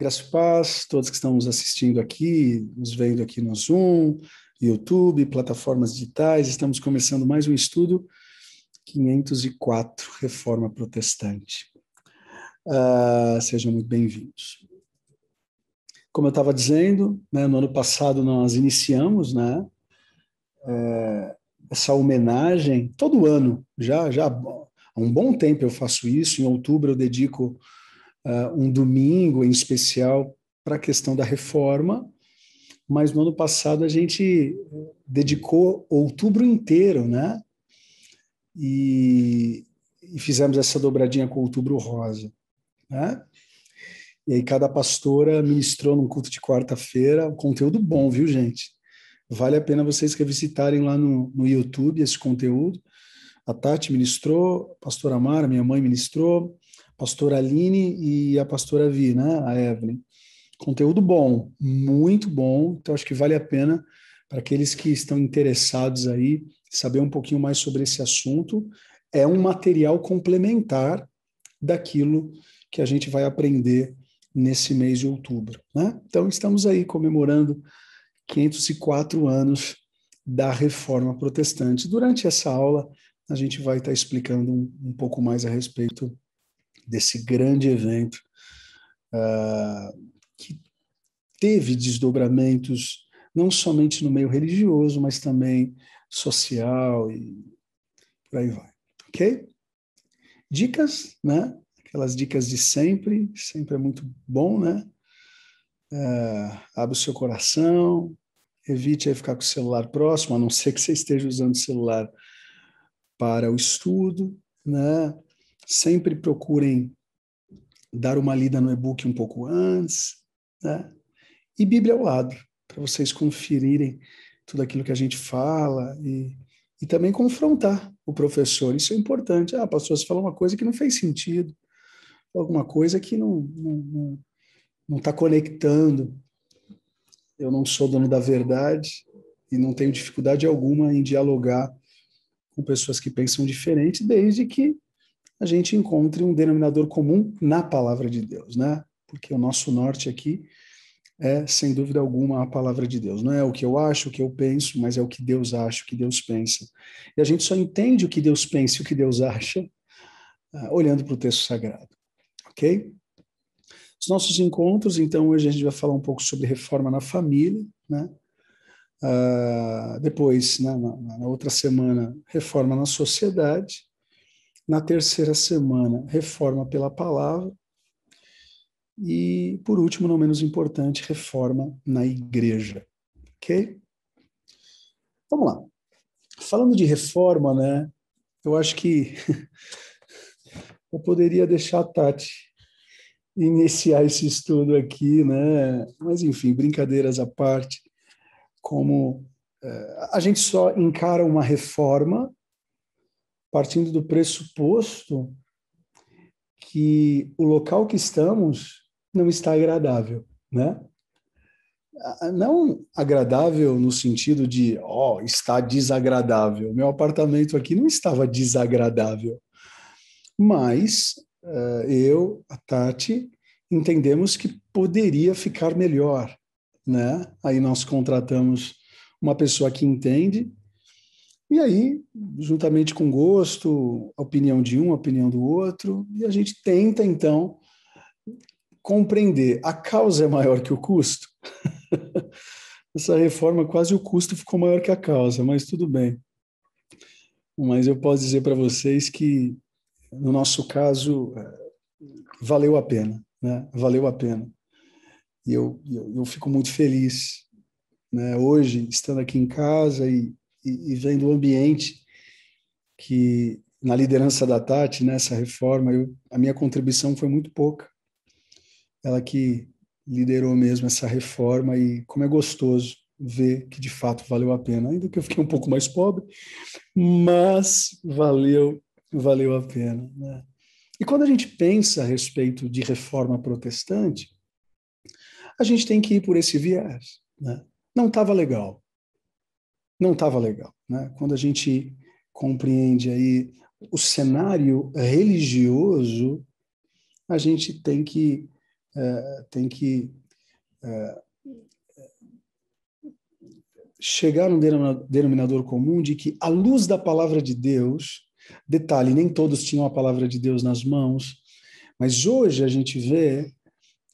Graças e paz, todos que estão nos assistindo aqui, nos vendo aqui no Zoom, YouTube, plataformas digitais, estamos começando mais um estudo 504, Reforma Protestante. Uh, sejam muito bem-vindos. Como eu estava dizendo, né, no ano passado nós iniciamos né, eh, essa homenagem, todo ano, já, já há um bom tempo eu faço isso, em outubro eu dedico uh, um domingo em especial para a questão da reforma, mas no ano passado a gente eh, dedicou outubro inteiro, né? E, e fizemos essa dobradinha com outubro rosa, né? E aí cada pastora ministrou num culto de quarta-feira, um conteúdo bom, viu, gente? Vale a pena vocês que visitarem lá no, no YouTube esse conteúdo. A Tati ministrou, a pastora Mara, minha mãe ministrou, pastora Aline e a pastora Vi, né, a Evelyn. Conteúdo bom, muito bom, então acho que vale a pena para aqueles que estão interessados aí saber um pouquinho mais sobre esse assunto. É um material complementar daquilo que a gente vai aprender nesse mês de outubro, né? Então estamos aí comemorando 504 anos da Reforma Protestante. Durante essa aula, a gente vai estar explicando um, um pouco mais a respeito desse grande evento, uh, que teve desdobramentos não somente no meio religioso, mas também social e por aí vai, ok? Dicas, né? Aquelas dicas de sempre, sempre é muito bom, né? Uh, abre o seu coração, evite aí ficar com o celular próximo, a não ser que você esteja usando o celular para o estudo, né? Sempre procurem dar uma lida no e-book um pouco antes, né? E Bíblia ao é lado, para vocês conferirem tudo aquilo que a gente fala e, e também confrontar o professor. Isso é importante. Ah, pastor, você falou uma coisa que não fez sentido, alguma coisa que não está não, não, não tá conectando. Eu não sou dono da verdade e não tenho dificuldade alguma em dialogar com pessoas que pensam diferente, desde que a gente encontre um denominador comum na palavra de Deus, né? Porque o nosso norte aqui é, sem dúvida alguma, a palavra de Deus. Não é o que eu acho, o que eu penso, mas é o que Deus acha, o que Deus pensa. E a gente só entende o que Deus pensa e o que Deus acha uh, olhando para o texto sagrado. Ok? Os nossos encontros, então, hoje a gente vai falar um pouco sobre reforma na família, né? Uh, depois, né, na, na, outra semana, reforma na sociedade. Na terceira semana, reforma pela palavra. E, por último, não menos importante, reforma na igreja. Ok? Vamos lá. Falando de reforma, né? Eu acho que eu poderia deixar a Tati iniciar esse estudo aqui, né? Mas, enfim, brincadeiras à parte. Como eh, a gente só encara uma reforma partindo do pressuposto que o local que estamos não está agradável, né? Não agradável no sentido de, ó, oh, está desagradável. Meu apartamento aqui não estava desagradável. Mas uh, eu, a Tati, entendemos que poderia ficar melhor, né? Aí nós contratamos uma pessoa que entende e aí, juntamente com gosto, a opinião de um, a opinião do outro, e a gente tenta, então, compreender a causa é maior que o custo. Essa reforma, quase o custo ficou maior que a causa, mas tudo bem. Mas eu posso dizer para vocês que, no nosso caso, é, valeu a pena, né? Valeu a pena. E eu, eu, eu fico muito feliz. Né? Hoje, estando aqui em casa e e, e vem do ambiente que na liderança da Tati, nessa né, reforma, eu, a minha contribuição foi muito pouca. Ela que liderou mesmo essa reforma e como é gostoso ver que de fato valeu a pena, ainda que eu fiquei um pouco mais pobre, mas valeu, valeu a pena. Né? E quando a gente pensa a respeito de reforma protestante, a gente tem que ir por esse viés. Né? Não estava legal, não estava legal. Né? Quando a gente compreende aí o cenário religioso, a gente tem que, é, tem que é, chegar num denominador comum de que, à luz da palavra de Deus, detalhe, nem todos tinham a palavra de Deus nas mãos, mas hoje a gente vê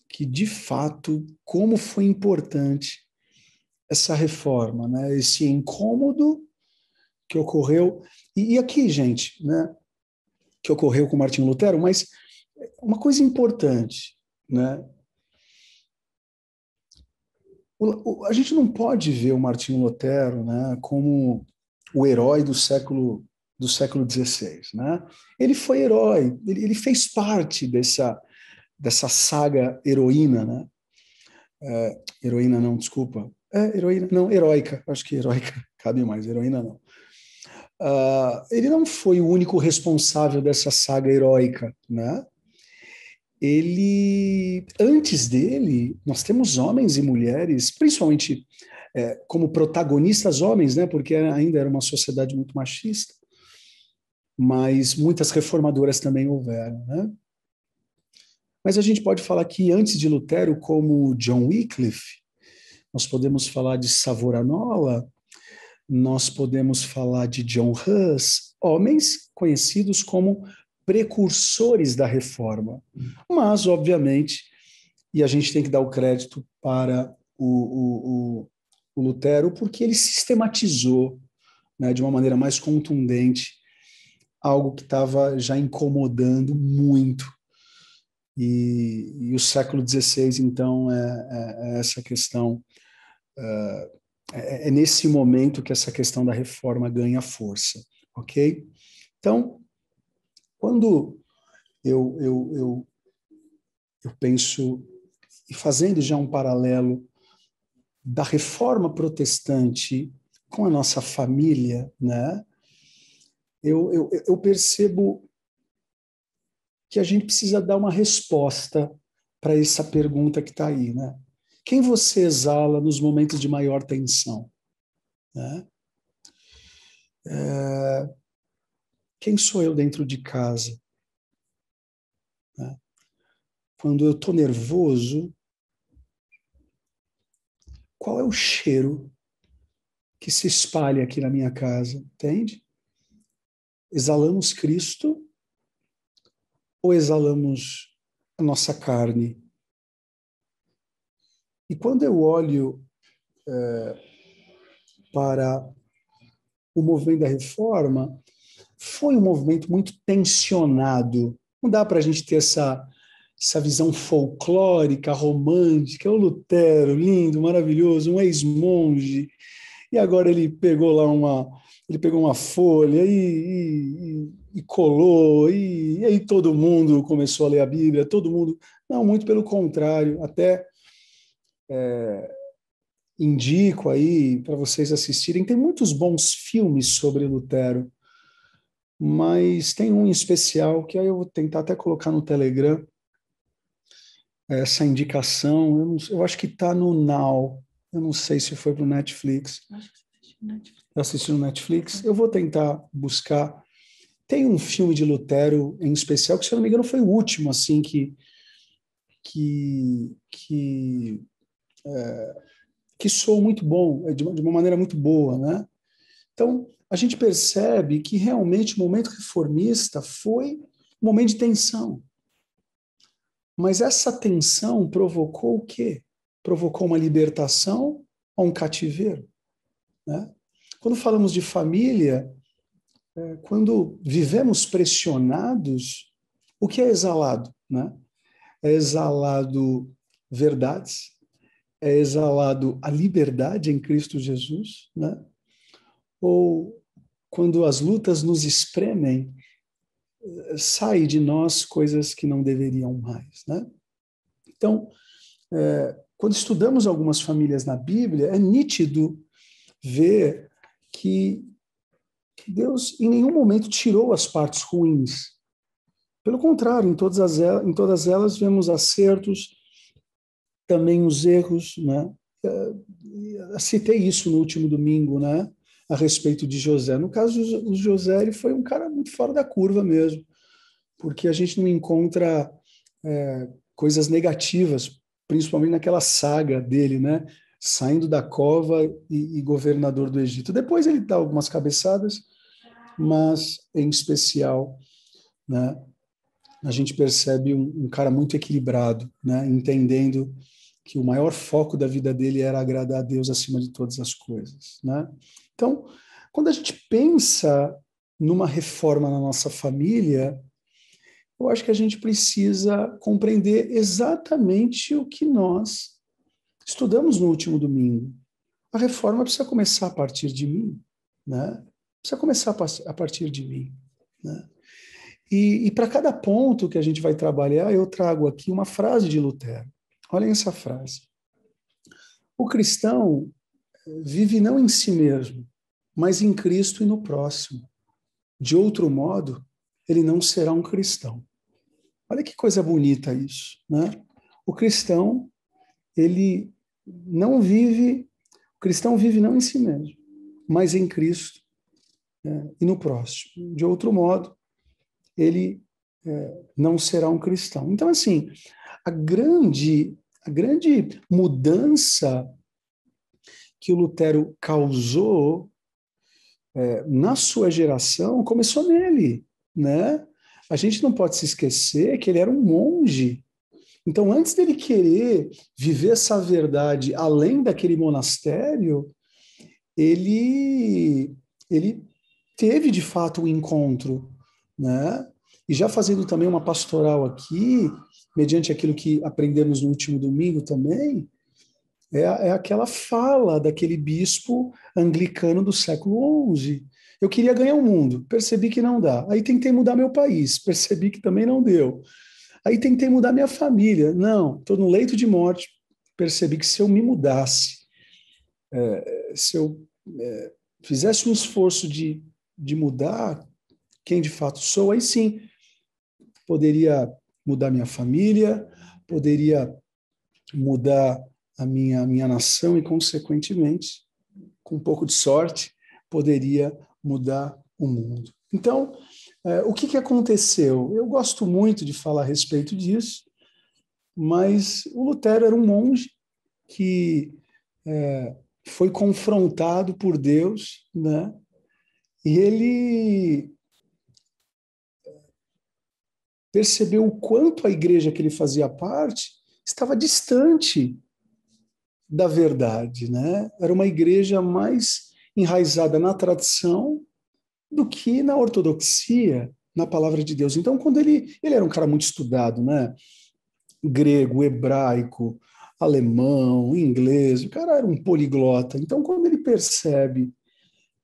que, de fato, como foi importante essa reforma, né? esse incômodo que ocorreu. E, e aqui, gente, né? que ocorreu com Martinho Lutero, mas uma coisa importante, né? O, o, a gente não pode ver o Martinho Lutero, né, como o herói do século do século XVI, né? Ele foi herói, ele, ele fez parte dessa dessa saga heroína, né? É, heroína não, desculpa, é, heroína, não, heróica. Acho que heróica cabe mais, heroína não. Uh, ele não foi o único responsável dessa saga heróica, né? Ele, antes dele, nós temos homens e mulheres, principalmente é, como protagonistas homens, né? Porque ainda era uma sociedade muito machista, mas muitas reformadoras também houveram, né? Mas a gente pode falar que antes de Lutero, como John Wycliffe, nós podemos falar de Savonarola, nós podemos falar de John Hus, homens conhecidos como precursores da reforma. Mas, obviamente, e a gente tem que dar o crédito para o, o, o, o Lutero, porque ele sistematizou né, de uma maneira mais contundente algo que estava já incomodando muito. E, e o século XVI, então, é, é, é essa questão uh, é nesse momento que essa questão da reforma ganha força, ok? Então, quando eu, eu, eu, eu penso, e fazendo já um paralelo da reforma protestante com a nossa família, né? Eu, eu, eu percebo que a gente precisa dar uma resposta para essa pergunta que está aí, né? Quem você exala nos momentos de maior tensão? Né? É, quem sou eu dentro de casa? Né? Quando eu estou nervoso, qual é o cheiro que se espalha aqui na minha casa? Entende? Exalamos Cristo ou exalamos a nossa carne? E quando eu olho é, para o movimento da reforma, foi um movimento muito tensionado. Não dá para a gente ter essa, essa visão folclórica, romântica. O Lutero, lindo, maravilhoso, um ex-monge. E agora ele pegou lá uma, ele pegou uma folha e, e, e colou, e, e aí todo mundo começou a ler a Bíblia, todo mundo. Não, muito pelo contrário, até é, indico aí para vocês assistirem. Tem muitos bons filmes sobre Lutero, mas tem um em especial que aí eu vou tentar até colocar no Telegram essa indicação. Eu, não, eu acho que está no Now. Eu não sei se foi para o Netflix. Eu assisti no Netflix. Tá. Eu vou tentar buscar. Tem um filme de Lutero em especial que, se eu não me engano, foi o último assim que que, que é, que sou muito bom, é, de uma, de uma maneira muito boa, né? Então, a gente percebe que realmente o momento reformista foi um momento de tensão. Mas essa tensão provocou o quê? Provocou uma libertação ou um cativeiro? Né? Quando falamos de família, é, quando vivemos pressionados, o que é exalado? Né? É exalado verdades, é exalado a liberdade em Cristo Jesus, né? Ou quando as lutas nos espremem, sai de nós coisas que não deveriam mais, né? Então, é, quando estudamos algumas famílias na Bíblia, é nítido ver que, Deus em nenhum momento tirou as partes ruins. Pelo contrário, em todas, em todas elas vemos acertos, também os erros, né? Eh, citei isso no último domingo, né? A respeito de José. No caso, o José ele foi um cara muito fora da curva mesmo, porque a gente não encontra é, coisas negativas, principalmente naquela saga dele, né? Saindo da cova e, e governador do Egito. Depois ele dá algumas cabeçadas, mas em especial, né? a gente percebe um, um, cara muito equilibrado, né? entendendo que o maior foco da vida dele era agradar a Deus acima de todas as coisas. Né? Então, quando a gente pensa numa reforma na nossa família, eu acho que a gente precisa compreender exatamente o que nós estudamos no último domingo. A reforma precisa começar a partir de mim, né? Precisa começar a partir de mim, né? E, e para cada ponto que a gente vai trabalhar, eu trago aqui uma frase de Lutero. Olhem essa frase. O cristão eh, vive não em si mesmo, mas em Cristo e no próximo. De outro modo, ele não será um cristão. Olha que coisa bonita isso, né? O cristão, ele não vive, o cristão vive não em si mesmo, mas em Cristo né? e no próximo. De outro modo, ele é, não será um cristão. Então, assim, a grande, a grande mudança que o Lutero causou é, na sua geração começou nele, né? A gente não pode se esquecer que ele era um monge. Então, antes dele querer viver essa verdade além daquele monastério, ele ele teve de fato um encontro né? E já fazendo também uma pastoral aqui, mediante aquilo que aprendemos no último domingo também, é, é aquela fala daquele bispo anglicano do século XI. Eu queria ganhar o mundo, percebi que não dá. Aí tentei mudar meu país, percebi que também não deu. Aí tentei mudar minha família, não, estou no leito de morte, percebi que se eu me mudasse, é, se eu é, fizesse um esforço de, de mudar, quem de fato sou, aí sim poderia mudar minha família, poderia mudar a minha, a minha nação e, consequentemente, com um pouco de sorte, poderia mudar o mundo. Então, é, o que, que aconteceu? Eu gosto muito de falar a respeito disso, mas o Lutero era um monge que é, foi confrontado por Deus, né? E ele percebeu o quanto a igreja que ele fazia parte estava distante da verdade, né? Era uma igreja mais enraizada na tradição do que na ortodoxia, na palavra de Deus. Então, quando ele ele era um cara muito estudado, né? Grego, hebraico, alemão, inglês, o cara era um poliglota. Então, quando ele percebe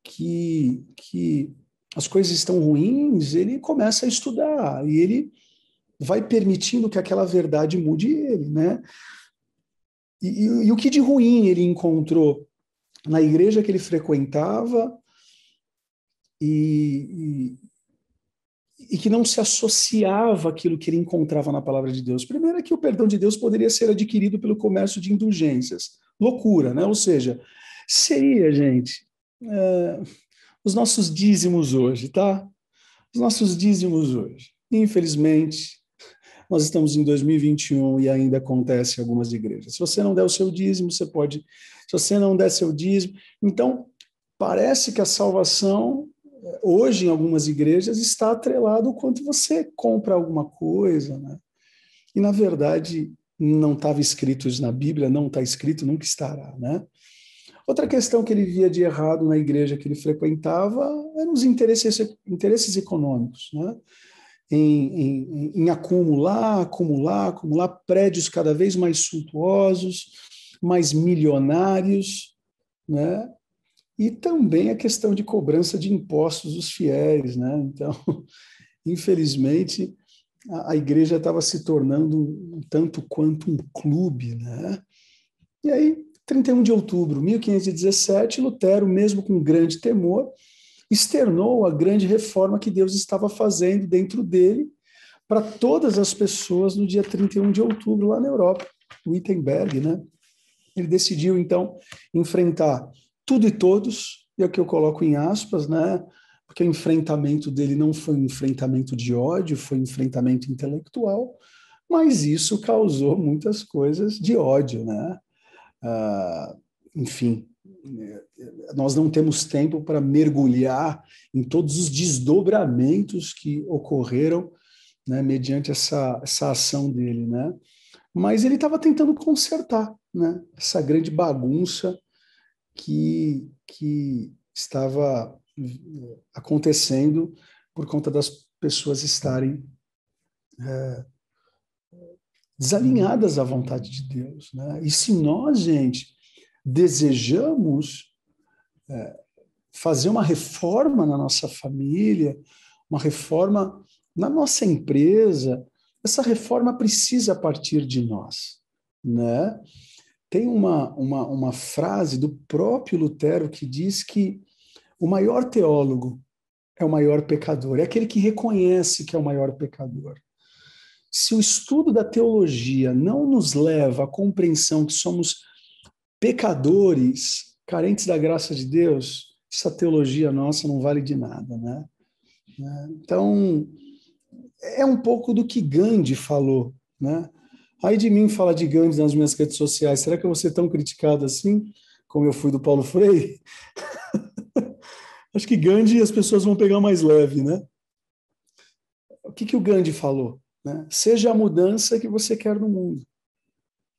que que as coisas estão ruins, ele começa a estudar e ele vai permitindo que aquela verdade mude ele, né? E, e, e o que de ruim ele encontrou na igreja que ele frequentava e, e, e que não se associava àquilo que ele encontrava na palavra de Deus. Primeiro é que o perdão de Deus poderia ser adquirido pelo comércio de indulgências. Loucura, né? Ou seja, seria, gente, é, os nossos dízimos hoje, tá? Os nossos dízimos hoje. Infelizmente, nós estamos em 2021 e ainda acontece em algumas igrejas. Se você não der o seu dízimo, você pode. Se você não der seu dízimo. Então, parece que a salvação, eh, hoje, em algumas igrejas, está atrelado ao quanto você compra alguma coisa. Né? E, na verdade, não estava escrito isso na Bíblia, não está escrito, nunca estará. Né? Outra questão que ele via de errado na igreja que ele frequentava eram os interesses, interesses econômicos. Né? em, em, em acumular, acumular, acumular prédios cada vez mais suntuosos, mais milionários, né? E também a questão de cobrança de impostos dos fiéis, né? Então, infelizmente, a, a igreja estava se tornando um tanto quanto um clube, né? E aí, 31 de outubro de 1517, Lutero, mesmo com grande temor, externou a grande reforma que Deus estava fazendo dentro dele para todas as pessoas no dia 31 de outubro, lá na Europa, Wittenberg, né? Ele decidiu, então, enfrentar tudo e todos, e é o que eu coloco em aspas, né? Porque o enfrentamento dele não foi um enfrentamento de ódio, foi um enfrentamento intelectual, mas isso causou muitas coisas de ódio, né? Ah, enfim, né, nós não temos tempo para mergulhar em todos os desdobramentos que ocorreram né, mediante essa, essa ação dele, né? Mas ele estava tentando consertar, né? Essa grande bagunça que, que estava acontecendo por conta das pessoas estarem é, desalinhadas à vontade de Deus, né? E se nós, gente, desejamos é, fazer uma reforma na nossa família, uma reforma na nossa empresa, essa reforma precisa partir de nós, né? Tem uma, uma, uma frase do próprio Lutero que diz que o maior teólogo é o maior pecador, é aquele que reconhece que é o maior pecador. Se o estudo da teologia não nos leva à compreensão que somos pecadores, carentes da graça de Deus, essa teologia nossa não vale de nada, né? né? Então, é um pouco do que Gandhi falou, né? Aí de mim falar de Gandhi nas minhas redes sociais, será que eu vou ser tão criticado assim, como eu fui do Paulo Freire? Acho que Gandhi as pessoas vão pegar mais leve, né? O que, que o Gandhi falou? Né? Seja a mudança que você quer no mundo.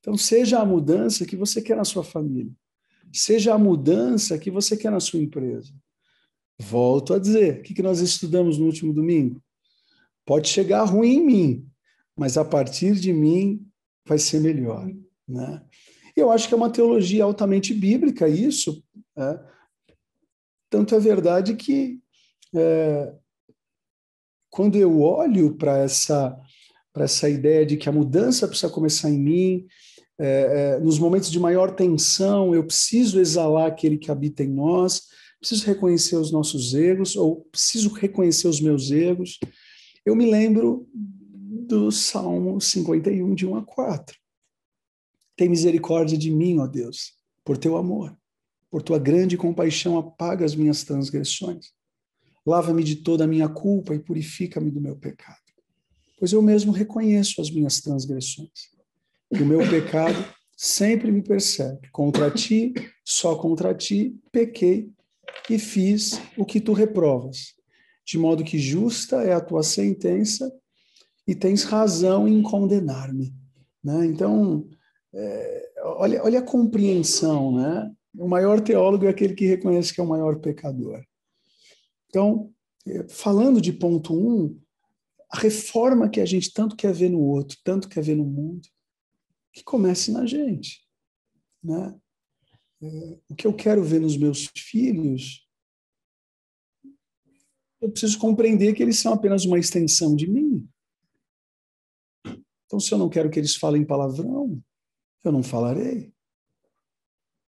Então, seja a mudança que você quer na sua família, seja a mudança que você quer na sua empresa. Volto a dizer, o que nós estudamos no último domingo? Pode chegar ruim em mim, mas a partir de mim vai ser melhor. Né? Eu acho que é uma teologia altamente bíblica isso. Né? Tanto é verdade que é, quando eu olho para essa para essa ideia de que a mudança precisa começar em mim, é, é, nos momentos de maior tensão, eu preciso exalar aquele que habita em nós, preciso reconhecer os nossos erros, ou preciso reconhecer os meus erros. Eu me lembro do Salmo 51, de 1 a 4. Tem misericórdia de mim, ó Deus, por teu amor, por tua grande compaixão, apaga as minhas transgressões. Lava-me de toda a minha culpa e purifica-me do meu pecado, pois eu mesmo reconheço as minhas transgressões o meu pecado sempre me persegue. Contra ti, só contra ti, pequei e fiz o que tu reprovas. De modo que justa é a tua sentença e tens razão em condenar-me. Né? Então, é, olha, olha a compreensão, né? O maior teólogo é aquele que reconhece que é o maior pecador. Então, é, falando de ponto um, a reforma que a gente tanto quer ver no outro, tanto quer ver no mundo, que comece na gente. Né? É, o que eu quero ver nos meus filhos, eu preciso compreender que eles são apenas uma extensão de mim. Então, se eu não quero que eles falem palavrão, eu não falarei.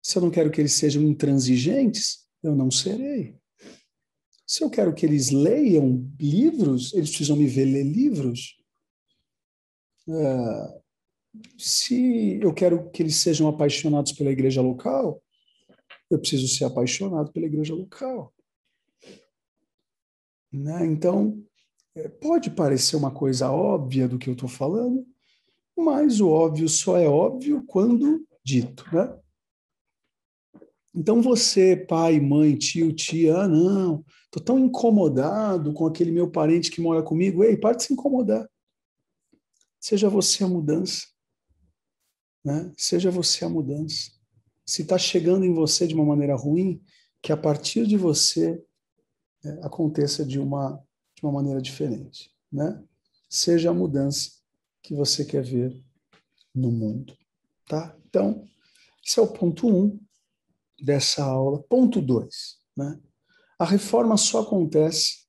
Se eu não quero que eles sejam intransigentes, eu não serei. Se eu quero que eles leiam livros, eles precisam me ver ler livros. Uh, se eu quero que eles sejam apaixonados pela igreja local, eu preciso ser apaixonado pela igreja local. Né? Então, é, pode parecer uma coisa óbvia do que eu estou falando, mas o óbvio só é óbvio quando dito. Né? Então, você, pai, mãe, tio, tia, ah, não, estou tão incomodado com aquele meu parente que mora comigo. Ei, para de se incomodar. Seja você a mudança. Né? Seja você a mudança. Se está chegando em você de uma maneira ruim, que a partir de você é, aconteça de uma, de uma maneira diferente. Né? Seja a mudança que você quer ver no mundo. Tá? Então, esse é o ponto um dessa aula. Ponto dois Né? A reforma só acontece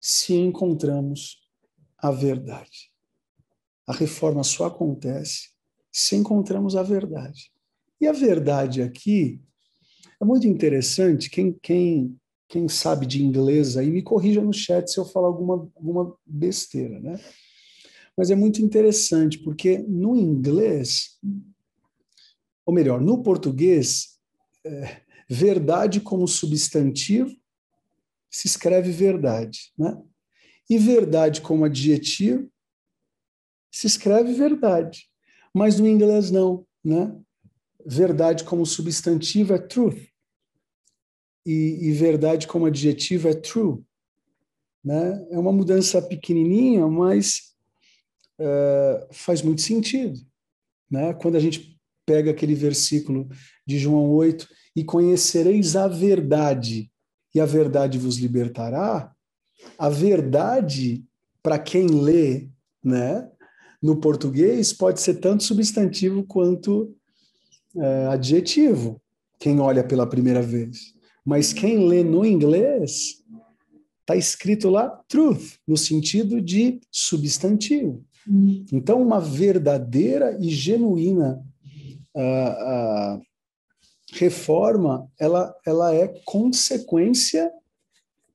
se encontramos a verdade. A reforma só acontece se encontramos a verdade. E a verdade aqui é muito interessante. Quem, quem, quem sabe de inglês aí, me corrija no chat se eu falar alguma, alguma besteira, né? Mas é muito interessante, porque no inglês, ou melhor, no português, é, verdade como substantivo se escreve verdade, né? E verdade como adjetivo se escreve verdade. Mas no inglês não, né? Verdade como substantivo é truth. E, e verdade como adjetivo é true. Né? É uma mudança pequenininha, mas uh, faz muito sentido. Né? Quando a gente pega aquele versículo de João 8, e conhecereis a verdade, e a verdade vos libertará, a verdade, para quem lê, né, no português pode ser tanto substantivo quanto é, adjetivo, quem olha pela primeira vez. Mas quem lê no inglês, está escrito lá truth, no sentido de substantivo. Então, uma verdadeira e genuína uh, uh, reforma, ela, ela é consequência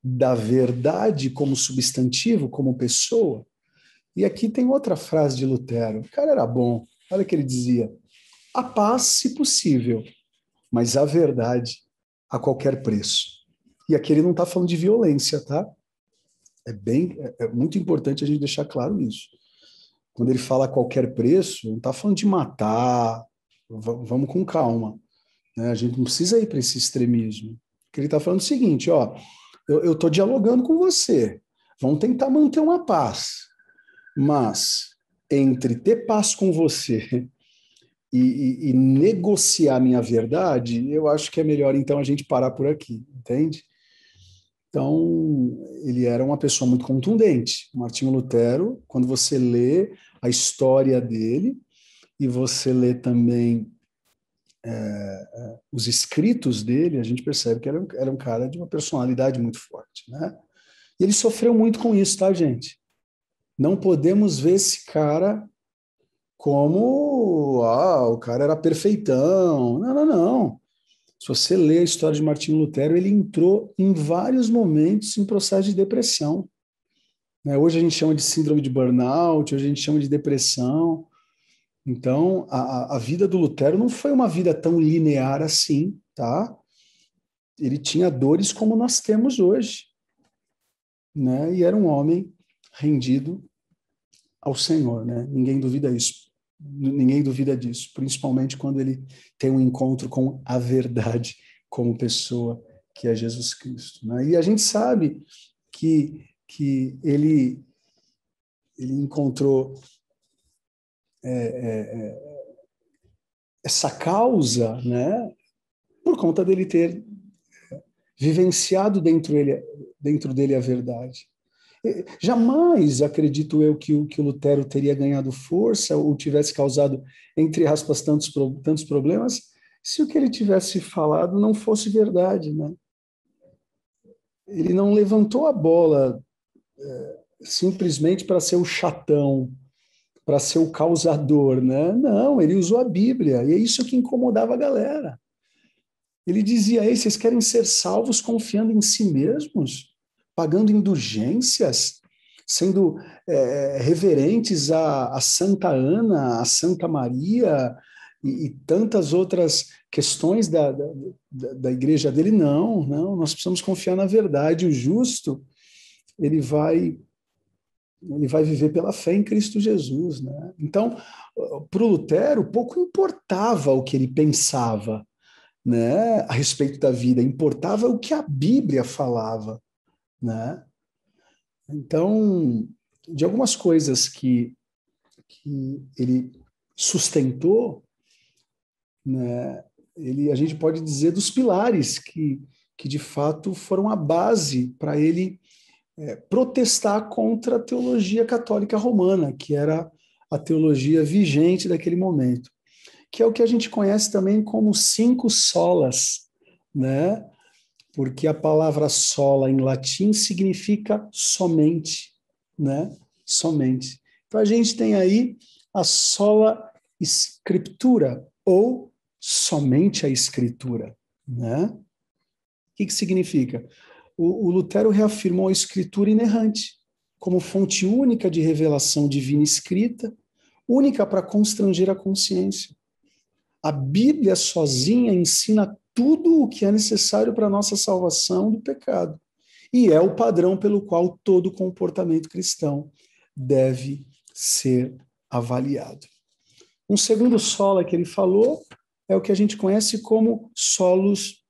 da verdade como substantivo, como pessoa. E aqui tem outra frase de Lutero. O cara era bom. Olha o que ele dizia: a paz, se possível, mas a verdade a qualquer preço. E aqui ele não está falando de violência, tá? É bem, é, é muito importante a gente deixar claro isso. Quando ele fala a qualquer preço, não está falando de matar. Vamos com calma. Né? A gente não precisa ir para esse extremismo. Que ele está falando o seguinte, ó, eu estou dialogando com você. Vamos tentar manter uma paz. Mas entre ter paz com você e, e, e negociar minha verdade, eu acho que é melhor então a gente parar por aqui, entende? Então, ele era uma pessoa muito contundente. Martinho Lutero, quando você lê a história dele e você lê também é, é os escritos dele, a gente percebe que era, era um cara de uma personalidade muito forte. Né? E ele sofreu muito com isso, tá, gente? Não podemos ver esse cara como ah, o cara era perfeitão. Não, não, não. Se você lê a história de Martinho Lutero, ele entrou em vários momentos em processo de depressão. Né? Hoje a gente chama de síndrome de burnout, hoje a gente chama de depressão. Então, a, a vida do Lutero não foi uma vida tão linear assim, tá? Ele tinha dores como nós temos hoje, né? E era um homem rendido ao Senhor, né? Ninguém duvida isso. Ninguém duvida disso, principalmente quando ele tem um encontro com a verdade como pessoa que é Jesus Cristo. Né? E a gente sabe que, que ele, ele encontrou é, é, é essa causa, né, por conta dele ter é, vivenciado dentro, ele, dentro dele a verdade. Jamais acredito eu que o, que o Lutero teria ganhado força ou tivesse causado, entre aspas, tantos, tantos problemas, se o que ele tivesse falado não fosse verdade. Né? Ele não levantou a bola é, simplesmente para ser o chatão, para ser o causador. Né? Não, ele usou a Bíblia, e é isso que incomodava a galera. Ele dizia: aí: vocês querem ser salvos confiando em si mesmos? pagando indulgências, sendo é, reverentes a, Santa Ana, a Santa Maria e, e tantas outras questões da, da, da igreja dele. Não, não, nós precisamos confiar na verdade. O justo, ele vai ele vai viver pela fé em Cristo Jesus. Né? Então, para o Lutero, pouco importava o que ele pensava né, a respeito da vida, importava o que a Bíblia falava né? Então, de algumas coisas que, que ele sustentou, né, ele, a gente pode dizer dos pilares que, que de fato foram a base para ele é, protestar contra a teologia católica romana, que era a teologia vigente daquele momento, que é o que a gente conhece também como cinco solas, né? porque a palavra sola em latim significa somente, né? Somente. Então a gente tem aí a sola escritura ou somente a escritura, né? O que, que significa? O, o Lutero reafirmou a escritura inerrante como fonte única de revelação divina escrita, única para constranger a consciência. A Bíblia sozinha ensina tudo o que é necessário para a nossa salvação do pecado. E é o padrão pelo qual todo comportamento cristão deve ser avaliado. Um segundo solo que ele falou é o que a gente conhece como solos,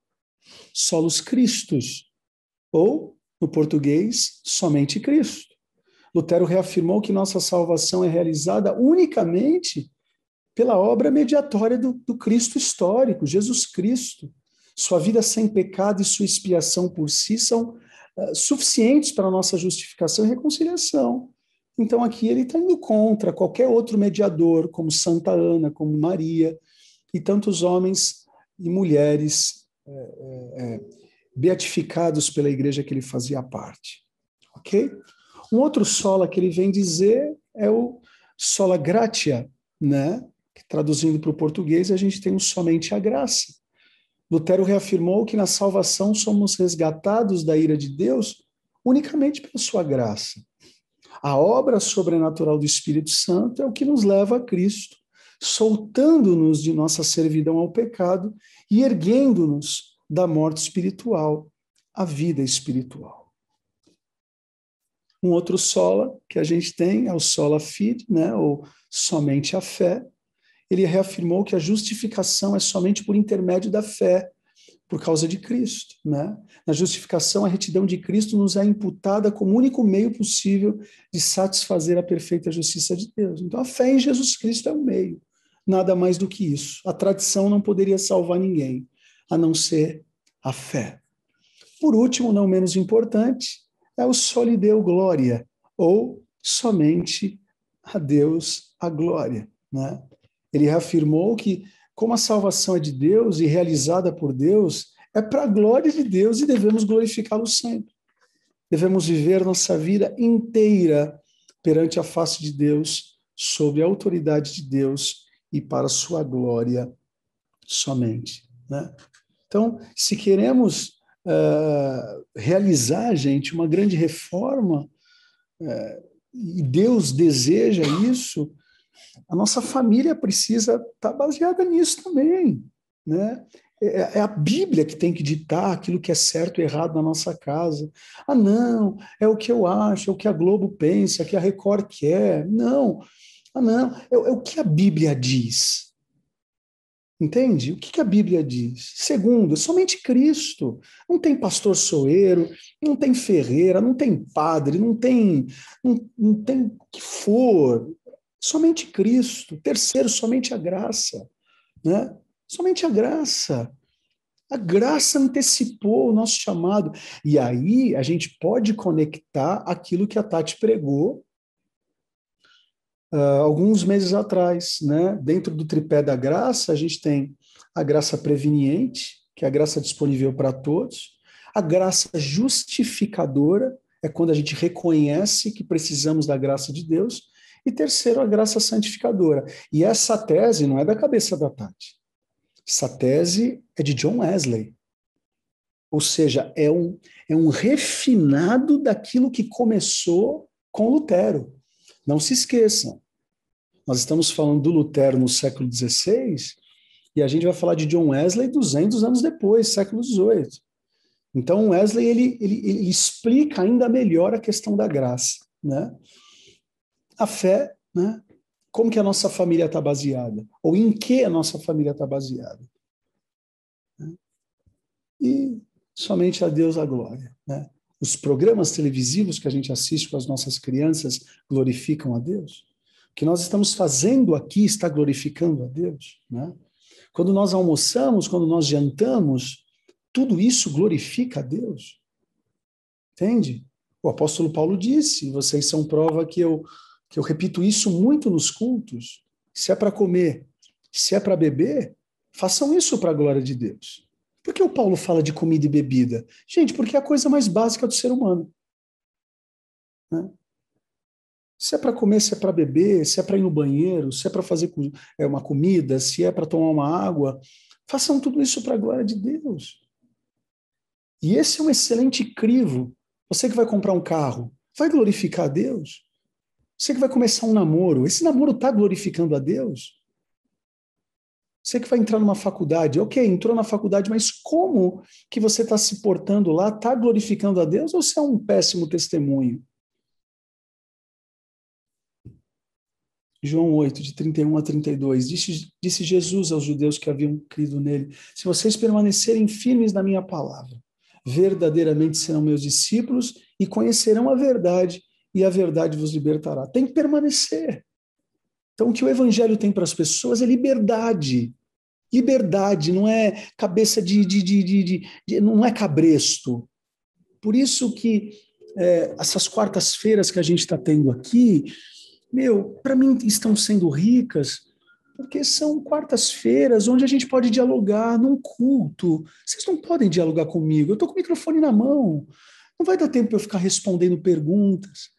solos cristos, ou, no português, somente Cristo. Lutero reafirmou que nossa salvação é realizada unicamente pela obra mediatória do, do Cristo histórico, Jesus Cristo. Sua vida sem pecado e sua expiação por si são uh, suficientes para a nossa justificação e reconciliação. Então aqui ele está indo contra qualquer outro mediador, como Santa Ana, como Maria e tantos homens e mulheres é, é, beatificados pela igreja que ele fazia parte. Ok? Um outro sola que ele vem dizer é o sola gratia, né? que traduzindo para o português, a gente tem somente a graça. Lutero reafirmou que na salvação somos resgatados da ira de Deus unicamente pela sua graça. A obra sobrenatural do Espírito Santo é o que nos leva a Cristo, soltando-nos de nossa servidão ao pecado e erguendo-nos da morte espiritual à vida espiritual. Um outro sola que a gente tem é o sola fide, né, ou somente a fé, ele reafirmou que a justificação é somente por intermédio da fé, por causa de Cristo. Né? Na justificação, a retidão de Cristo nos é imputada como único meio possível de satisfazer a perfeita justiça de Deus. Então, a fé em Jesus Cristo é um meio, nada mais do que isso. A tradição não poderia salvar ninguém, a não ser a fé. Por último, não menos importante, é o soli glória, ou somente a Deus a glória. Né? Ele reafirmou que, como a salvação é de Deus e realizada por Deus, é para a glória de Deus e devemos glorificá-lo sempre. Devemos viver nossa vida inteira perante a face de Deus, sob a autoridade de Deus e para a sua glória somente. Né? Então, se queremos uh, realizar, gente, uma grande reforma, uh, e Deus deseja isso, a nossa família precisa estar tá baseada nisso também, né? É, é, é a Bíblia que tem que ditar aquilo que é certo e errado na nossa casa. Ah, não, é o que eu acho, é o que a Globo pensa, é o que a Record quer. Não, ah, não, é, é o que a Bíblia diz. Entende? O que, que a Bíblia diz? Segundo, é somente Cristo. Não tem pastor Soeiro, não tem Ferreira, não tem padre, não tem, não, não tem o que for. Somente Cristo. Terceiro, somente a graça. Né? Somente a graça. A graça antecipou o nosso chamado. E aí a gente pode conectar aquilo que a Tati pregou uh, alguns meses atrás. Né? Dentro do tripé da graça, a gente tem a graça preveniente, que é a graça disponível para todos, a graça justificadora, é quando a gente reconhece que precisamos da graça de Deus, e terceiro, a graça santificadora. E essa tese não é da cabeça da Tati. Essa tese é de John Wesley. Ou seja, é um, é um refinado daquilo que começou com Lutero. Não se esqueçam. Nós estamos falando do Lutero no século XVI e a gente vai falar de John Wesley 200 anos depois, século XVIII. Então, Wesley ele, ele, ele explica ainda melhor a questão da graça. Né? a fé, né? Como que a nossa família está baseada? Ou em que a nossa família está baseada? Né? E somente a Deus a glória. Né? Os programas televisivos que a gente assiste com as nossas crianças glorificam a Deus. O que nós estamos fazendo aqui está glorificando a Deus. Né? Quando nós almoçamos, quando nós jantamos, tudo isso glorifica a Deus. Entende? O apóstolo Paulo disse: vocês são prova que eu que eu repito isso muito nos cultos, se é para comer, se é para beber, façam isso para a glória de Deus. Por que o Paulo fala de comida e bebida? Gente, porque é a coisa mais básica do ser humano. Né? Se é para comer, se é para beber, se é para ir no banheiro, se é para fazer é, uma comida, se é para tomar uma água, façam tudo isso para a glória de Deus. E esse é um excelente crivo. Você que vai comprar um carro, vai glorificar a Deus? Você que vai começar um namoro, esse namoro está glorificando a Deus? Você que vai entrar numa faculdade, ok, entrou na faculdade, mas como que você está se portando lá? Está glorificando a Deus ou você é um péssimo testemunho? João 8, de 31 a 32, disse, disse Jesus aos judeus que haviam crido nele: Se vocês permanecerem firmes na minha palavra, verdadeiramente serão meus discípulos e conhecerão a verdade, e a verdade vos libertará. Tem que permanecer. Então, o que o Evangelho tem para as pessoas é liberdade. Liberdade, não é cabeça de. de, de, de, de não é cabresto. Por isso que é, essas quartas-feiras que a gente está tendo aqui, meu, para mim estão sendo ricas, porque são quartas-feiras onde a gente pode dialogar num culto. Vocês não podem dialogar comigo, eu estou com o microfone na mão. Não vai dar tempo para eu ficar respondendo perguntas.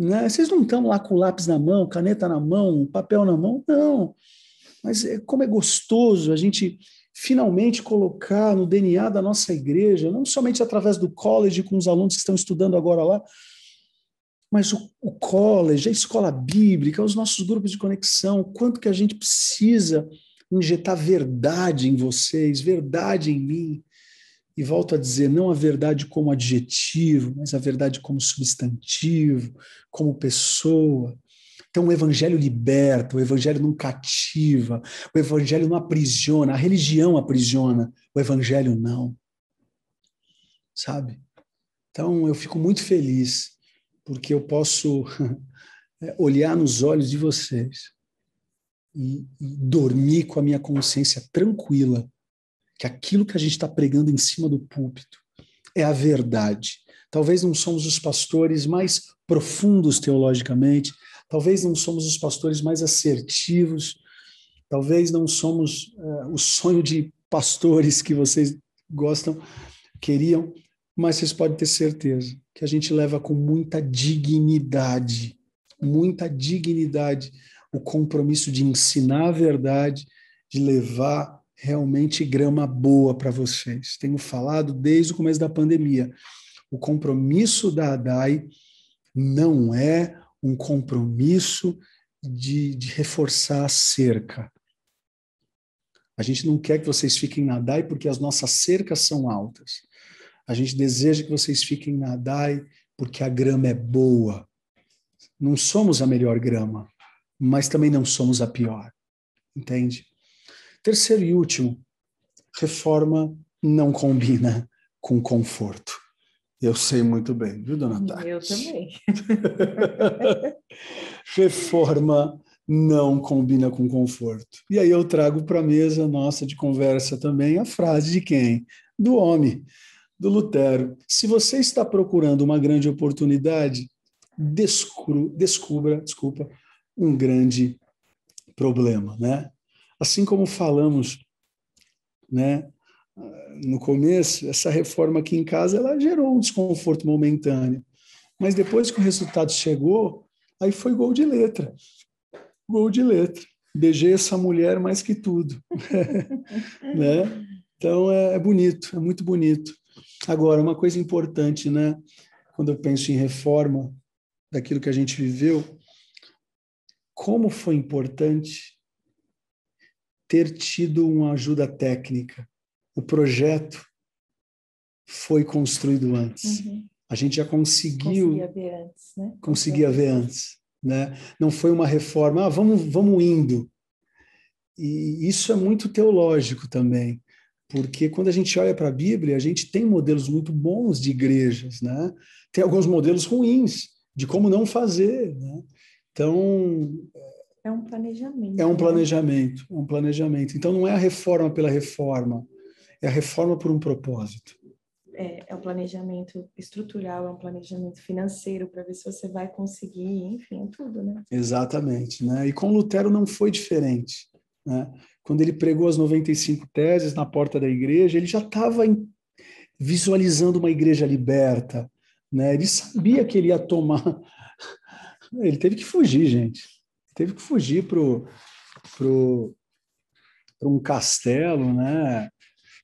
Né? Vocês não estão lá com lápis na mão, caneta na mão, papel na mão, não. Mas é, como é gostoso a gente finalmente colocar no DNA da nossa igreja, não somente através do college com os alunos que estão estudando agora lá, mas o, o college, a escola bíblica, os nossos grupos de conexão, quanto que a gente precisa injetar verdade em vocês, verdade em mim, e volto a dizer, não a verdade como adjetivo, mas a verdade como substantivo, como pessoa. Então, o evangelho liberta, o evangelho não cativa, o evangelho não aprisiona, a religião aprisiona, o evangelho não. Sabe? Então, eu fico muito feliz, porque eu posso é, olhar nos olhos de vocês e, dormir com a minha consciência tranquila que aquilo que a gente está pregando em cima do púlpito é a verdade. Talvez não somos os pastores mais profundos teologicamente, talvez não somos os pastores mais assertivos, talvez não somos uh, o sonho de pastores que vocês gostam, queriam, mas vocês podem ter certeza que a gente leva com muita dignidade, muita dignidade o compromisso de ensinar a verdade, de levar realmente grama boa para vocês. Tenho falado desde o começo da pandemia. O compromisso da ADAI não é um compromisso de, de reforçar a cerca. A gente não quer que vocês fiquem na DAI porque as nossas cercas são altas. A gente deseja que vocês fiquem na DAI porque a grama é boa. Não somos a melhor grama, mas também não somos a pior. Entende? Terceiro e último, reforma não combina com conforto. Eu sei muito bem, viu, dona Tati? Eu também. reforma não combina com conforto. E aí eu trago para a mesa nossa de conversa também a frase de quem? Do homem, do Lutero. Se você está procurando uma grande oportunidade, descubra, descubra desculpa, um grande problema, né? Assim como falamos né, no começo, essa reforma aqui em casa ela gerou um desconforto momentâneo. Mas depois que o resultado chegou, aí foi gol de letra. Gol de letra. Beijei essa mulher mais que tudo. né? Então é, é bonito, é muito bonito. Agora, uma coisa importante, né? Quando eu penso em reforma daquilo que a gente viveu, como foi importante ter tido uma ajuda técnica. O projeto foi construído antes. Uhum. A gente já conseguiu. Conseguia ver antes, né? Conseguia ver uhum. antes. Né? Não foi uma reforma, ah, vamos, vamos indo. E isso é muito teológico também, porque quando a gente olha para a Bíblia, a gente tem modelos muito bons de igrejas, né? Tem alguns modelos ruins de como não fazer, né? Então, é um planejamento. É um né? planejamento, é um planejamento. Então não é a reforma pela reforma, é a reforma por um propósito. É, é um planejamento estrutural, é um planejamento financeiro para ver se você vai conseguir, enfim, é tudo, né? Exatamente, né? E com Lutero não foi diferente, né? Quando ele pregou as 95 teses na porta da igreja, ele já estava visualizando uma igreja liberta, né? Ele sabia que ele ia tomar ele teve que fugir, gente teve que fugir para pro, pro um castelo, né?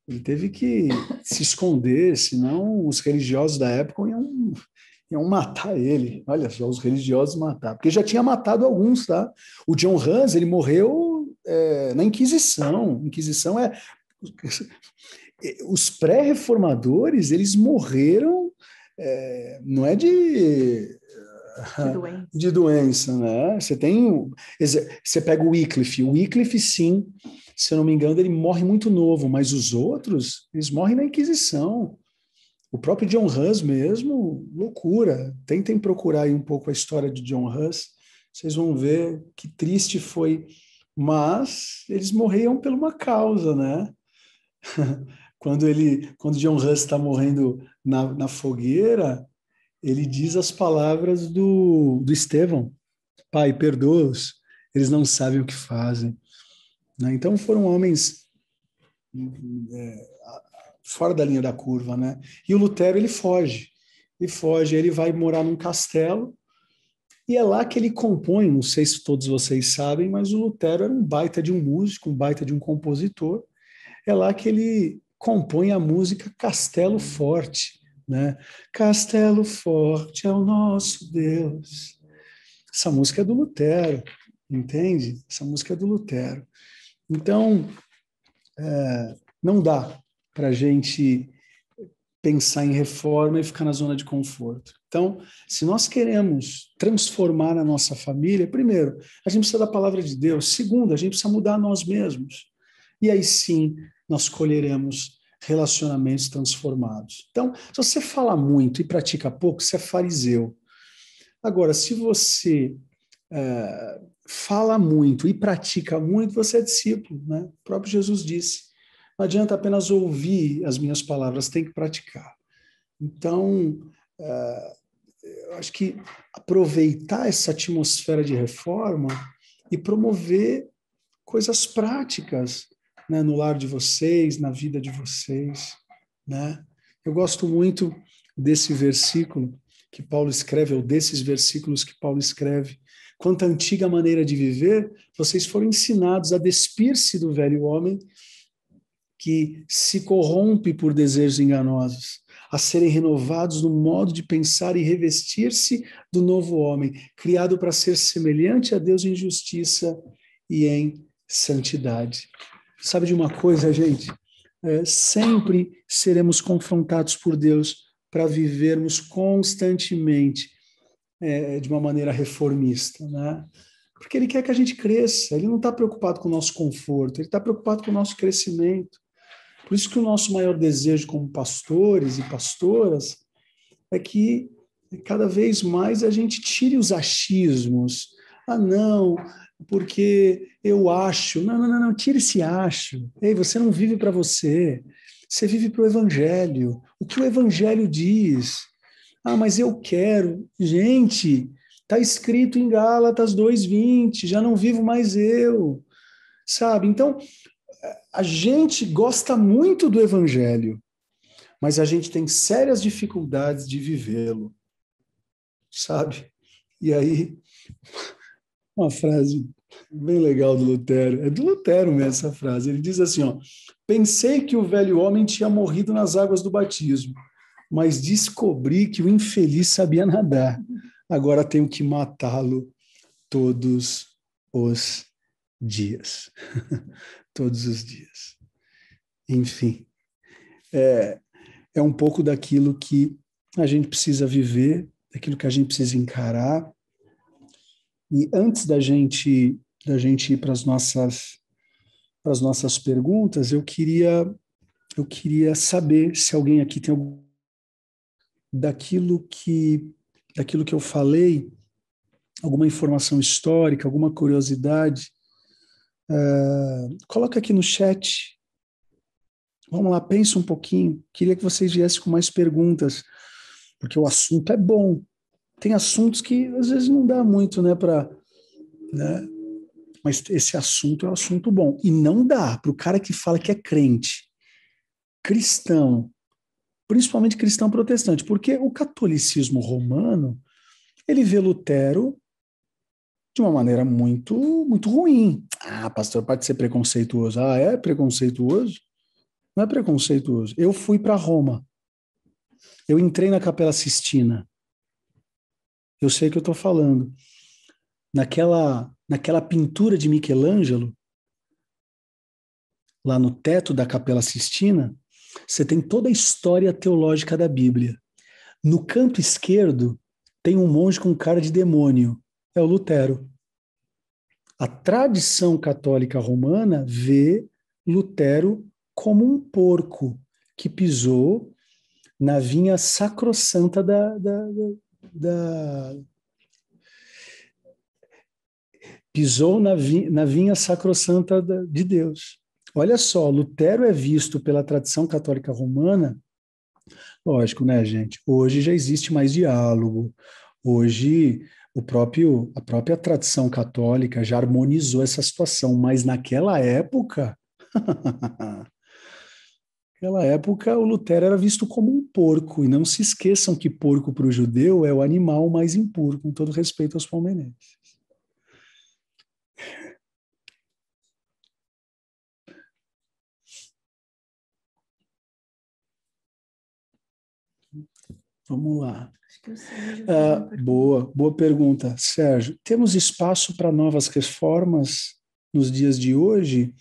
Ele teve que se esconder, senão os religiosos da época iam, iam matar ele. Olha só, os religiosos matar, porque já tinha matado alguns, tá? O John Hans, ele morreu é, na Inquisição. Inquisição é os pré-reformadores, eles morreram é, não é de de doença. de doença, né? Você tem, você pega o Wycliffe, o Wycliffe sim, se eu não me engano, ele morre muito novo, mas os outros, eles morrem na Inquisição. O próprio John Hus mesmo, loucura. Tentem procurar aí um pouco a história de John Hus, vocês vão ver que triste foi, mas eles morriam por uma causa, né? quando ele, quando John Hus está morrendo na, na fogueira, ele diz as palavras do, do Estevão: Pai, perdoa-os, eles não sabem o que fazem. Né? Então foram homens é, fora da linha da curva, né? E o Lutero ele foge, ele foge, ele vai morar num castelo e é lá que ele compõe. Não sei se todos vocês sabem, mas o Lutero era um baita de um músico, um baita de um compositor. É lá que ele compõe a música Castelo Forte, né? Castelo forte é o nosso Deus. Essa música é do Lutero, entende? Essa música é do Lutero. Então, é, não dá para a gente pensar em reforma e ficar na zona de conforto. Então, se nós queremos transformar a nossa família, primeiro, a gente precisa da palavra de Deus. Segundo, a gente precisa mudar nós mesmos. E aí sim, nós colheremos relacionamentos transformados. Então, se você fala muito e pratica pouco, você é fariseu. Agora, se você é, fala muito e pratica muito, você é discípulo, né? O próprio Jesus disse: não adianta apenas ouvir as minhas palavras, tem que praticar. Então, é, eu acho que aproveitar essa atmosfera de reforma e promover coisas práticas né, no lar de vocês, na vida de vocês. Né? Eu gosto muito desse versículo que Paulo escreve, ou desses versículos que Paulo escreve. Quanto à antiga maneira de viver, vocês foram ensinados a despir-se do velho homem que se corrompe por desejos enganosos, a serem renovados no modo de pensar e revestir-se do novo homem, criado para ser semelhante a Deus em justiça e em santidade. Sabe de uma coisa, gente? É, sempre seremos confrontados por Deus para vivermos constantemente é, de uma maneira reformista, né? Porque Ele quer que a gente cresça, Ele não está preocupado com o nosso conforto, Ele está preocupado com o nosso crescimento. Por isso que o nosso maior desejo como pastores e pastoras é que cada vez mais a gente tire os achismos. Ah, não, porque eu acho. Não, não, não, não tira esse acho. Ei, você não vive para você. Você vive para o Evangelho. O que o Evangelho diz? Ah, mas eu quero. Gente, está escrito em Gálatas 2,20: já não vivo mais eu. Sabe? Então, a gente gosta muito do Evangelho, mas a gente tem sérias dificuldades de vivê-lo. Sabe? E aí, uma frase bem legal do Lutero. É do Lutero mesmo essa frase. Ele diz assim: ó, Pensei que o velho homem tinha morrido nas águas do batismo, mas descobri que o infeliz sabia nadar. Agora tenho que matá-lo todos os dias. todos os dias. Enfim, é, é um pouco daquilo que a gente precisa viver, daquilo que a gente precisa encarar e antes da gente da gente ir para as nossas para as nossas perguntas, eu queria eu queria saber se alguém aqui tem algum daquilo que daquilo que eu falei, alguma informação histórica, alguma curiosidade. Uh, coloca aqui no chat. Vamos lá, pensa um pouquinho. Queria que vocês viessem com mais perguntas, porque o assunto é bom tem assuntos que às vezes não dá muito, né, para, né? Mas esse assunto é um assunto bom e não dá para o cara que fala que é crente, cristão, principalmente cristão protestante, porque o catolicismo romano ele vê Lutero de uma maneira muito muito ruim. Ah, pastor, pode ser preconceituoso. Ah, é preconceituoso? Não é preconceituoso. Eu fui para Roma. Eu entrei na Capela Sistina eu sei o que eu estou falando. Naquela, naquela pintura de Michelangelo, lá no teto da Capela Sistina, você tem toda a história teológica da Bíblia. No canto esquerdo, tem um monge com cara de demônio, é o Lutero. A tradição católica romana vê Lutero como um porco que pisou na vinha sacrossanta da, da, da pisou na, na vinha sacrossanta de Deus. Olha só, Lutero é visto pela tradição católica romana, lógico, né, gente? Hoje já existe mais diálogo. Hoje o próprio a própria tradição católica já harmonizou essa situação, mas naquela época Naquela época, o Lutero era visto como um porco, e não se esqueçam que porco para o judeu é o animal mais impuro, com todo respeito aos palmeirenses. Vamos lá. Ah, boa, boa pergunta, Sérgio. Temos espaço para novas reformas nos dias de hoje?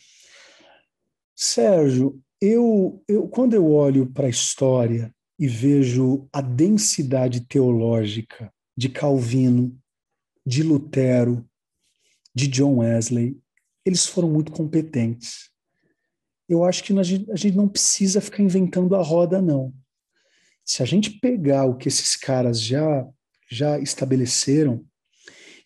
Sérgio, eu, eu quando eu olho para a história e vejo a densidade teológica de Calvino, de Lutero, de John Wesley, eles foram muito competentes. Eu acho que a gente, não precisa ficar inventando a roda, não. Se a gente pegar o que esses caras já, já estabeleceram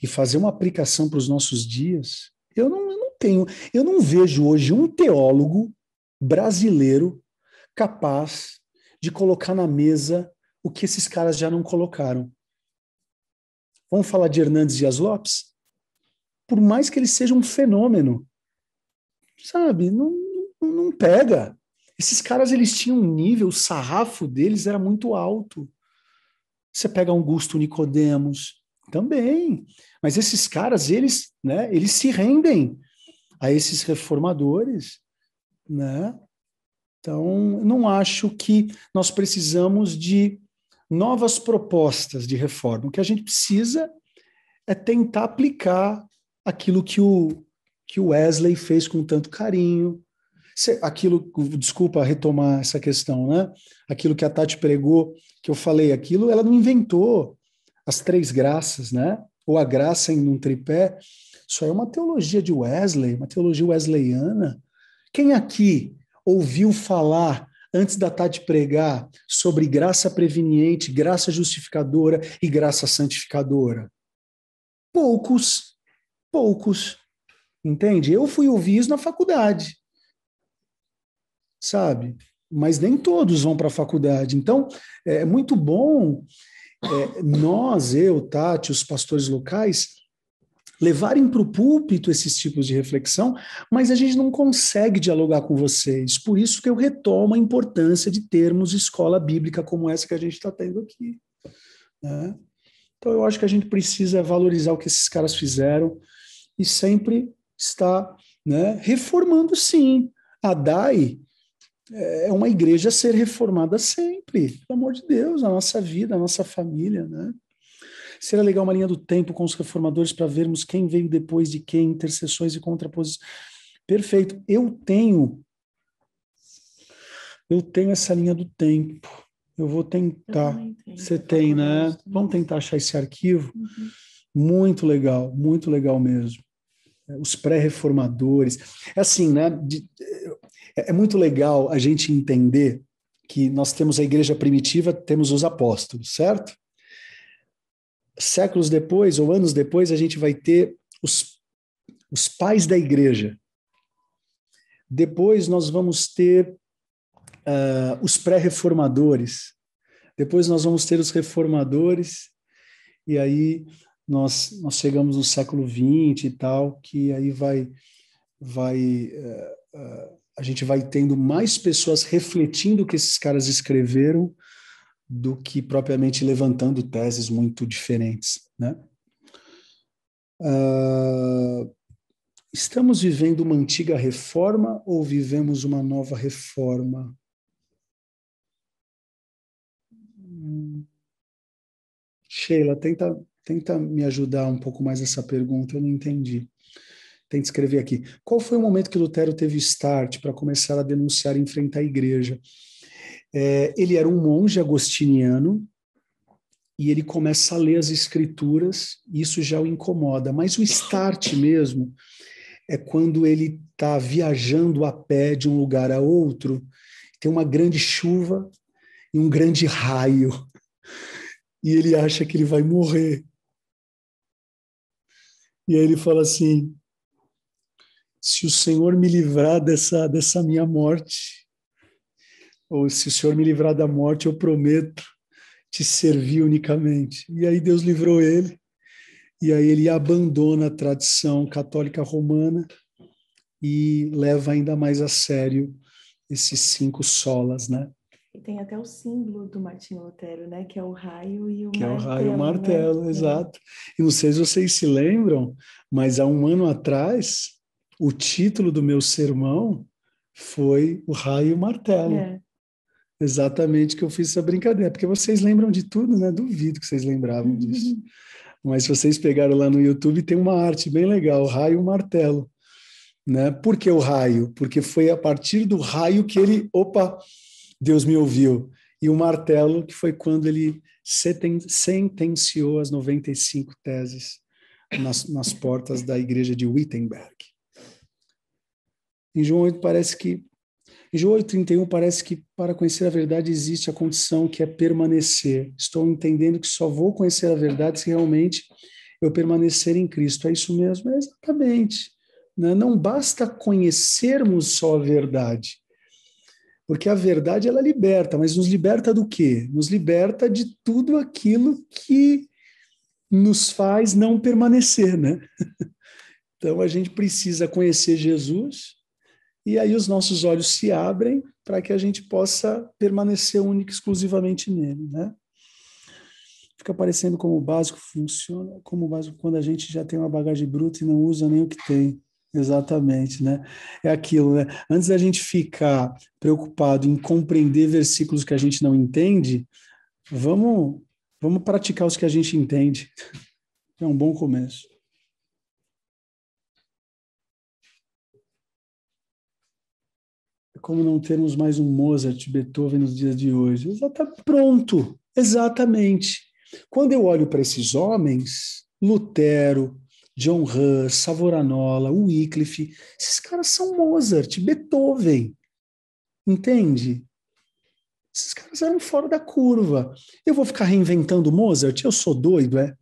e fazer uma aplicação para os nossos dias, eu não, eu não tenho, eu não vejo hoje um teólogo brasileiro capaz de colocar na mesa o que esses caras já não colocaram. Vamos falar de Hernandes Dias Lopes? Por mais que ele seja um fenômeno, sabe, não, não, não pega. Esses caras, eles tinham um nível, o sarrafo deles era muito alto. Você pega Augusto Nicodemos, também. Mas esses caras, eles, né, eles se rendem a esses reformadores né? Então, não acho que nós precisamos de novas propostas de reforma. O que a gente precisa é tentar aplicar aquilo que o, que o Wesley fez com tanto carinho, aquilo, desculpa retomar essa questão, né? Aquilo que a Tati pregou, que eu falei, aquilo ela não inventou as três graças, né? Ou a graça em um tripé. Isso é uma teologia de Wesley, uma teologia wesleyana, quem aqui ouviu falar antes da Tati pregar sobre graça preveniente, graça justificadora e graça santificadora? Poucos, poucos. Entende? Eu fui ouvir isso na faculdade. Sabe? Mas nem todos vão para a faculdade. Então, é muito bom é, nós, eu, Tati, os pastores locais, levarem para o púlpito esses tipos de reflexão, mas a gente não consegue dialogar com vocês. Por isso que eu retomo a importância de termos escola bíblica como essa que a gente está tendo aqui. Né? Então, eu acho que a gente precisa valorizar o que esses caras fizeram e sempre estar né, reformando, sim. A DAI é uma igreja a ser reformada sempre, pelo amor de Deus, a nossa vida, a nossa família, né? Será legal uma linha do tempo com os reformadores para vermos quem veio depois de quem, interseções e contraposições. Perfeito. Eu tenho. Eu tenho essa linha do tempo. Eu vou tentar. Você tem, né? Vamos tentar achar esse arquivo. Uhum. Muito legal, muito legal mesmo. Os pré-reformadores. É assim, né? De, é, é muito legal a gente entender que nós temos a igreja primitiva, temos os apóstolos, certo? séculos depois ou anos depois, a gente vai ter os, os pais da igreja. Depois nós vamos ter uh, os pré-reformadores. Depois nós vamos ter os reformadores. E aí nós, nós chegamos no século XX e tal, que aí vai, vai uh, uh, a gente vai tendo mais pessoas refletindo o que esses caras escreveram do que propriamente levantando teses muito diferentes. Né? Uh, estamos vivendo uma antiga reforma ou vivemos uma nova reforma? Sheila, tenta, tenta me ajudar um pouco mais nessa pergunta, eu não entendi. Tenta escrever aqui. Qual foi o momento que Lutero teve start para começar a denunciar e enfrentar a igreja? É, ele era um monge agostiniano e ele começa a ler as escrituras, e isso já o incomoda, mas o start mesmo é quando ele está viajando a pé de um lugar a outro, tem uma grande chuva e um grande raio, e ele acha que ele vai morrer. E aí ele fala assim: se o Senhor me livrar dessa, dessa minha morte, ou se o Senhor me livrar da morte, eu prometo te servir unicamente. E aí Deus livrou ele, e aí ele abandona a tradição católica romana e leva ainda mais a sério esses cinco solas, né? E tem até o símbolo do Martinho Lutero, né? Que é o raio e o que martelo. Que é o raio e o martelo, né? É. exato. E não sei se vocês se lembram, mas há um ano atrás, o título do meu sermão foi O Raio e o Martelo. É. Exatamente que eu fiz essa brincadeira, porque vocês lembram de tudo, né? Duvido que vocês lembravam disso. Mas se vocês pegaram lá no YouTube, tem uma arte bem legal, raio martelo. Né? Por que o raio? Porque foi a partir do raio que ele, opa, Deus me ouviu. E o martelo, que foi quando ele sentenciou as 95 teses nas, nas portas da igreja de Wittenberg. Em João 8 parece que em João 8,31 parece que para conhecer a verdade existe a condição que é permanecer. Estou entendendo que só vou conhecer a verdade se realmente eu permanecer em Cristo. É isso mesmo? É exatamente. Né? Não basta conhecermos só a verdade, porque a verdade ela liberta, mas nos liberta do quê? Nos liberta de tudo aquilo que nos faz não permanecer, né? Então a gente precisa conhecer Jesus e aí os nossos olhos se abrem para que a gente possa permanecer única exclusivamente nele, né? Fica parecendo como o básico funciona, como o básico quando a gente já tem uma bagagem bruta e não usa nem o que tem. Exatamente, né? É aquilo, né? Antes da gente ficar preocupado em compreender versículos que a gente não entende, vamos vamos praticar os que a gente entende. É um bom começo. É como não termos mais um Mozart, Beethoven nos dias de hoje. Está pronto, exatamente. Quando eu olho para esses homens, Lutero, John Hus, Savoranola, Wycliffe, esses caras são Mozart, Beethoven, entende? Esses caras eram fora da curva. Eu vou ficar reinventando Mozart? Eu sou doido, é?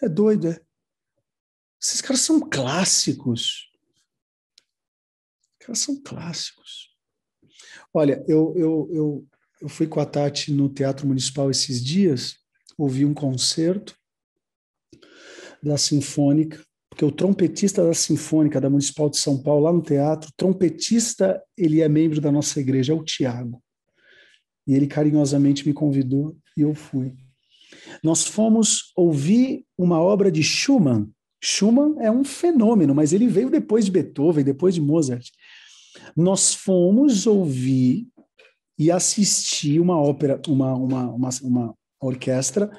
É doido, é? Esses caras são clássicos. Elas são clássicos. Olha, eu, eu, eu, eu fui com a Tati no Teatro Municipal esses dias, ouvi um concerto da Sinfônica, porque o trompetista da Sinfônica da Municipal de São Paulo, lá no teatro, trompetista, ele é membro da nossa igreja, é o Tiago. E ele carinhosamente me convidou e eu fui. Nós fomos ouvir uma obra de Schumann. Schumann é um fenômeno, mas ele veio depois de Beethoven, depois de Mozart. Nós fomos ouvir e assistir uma ópera, uma, uma, uma, uma orquestra,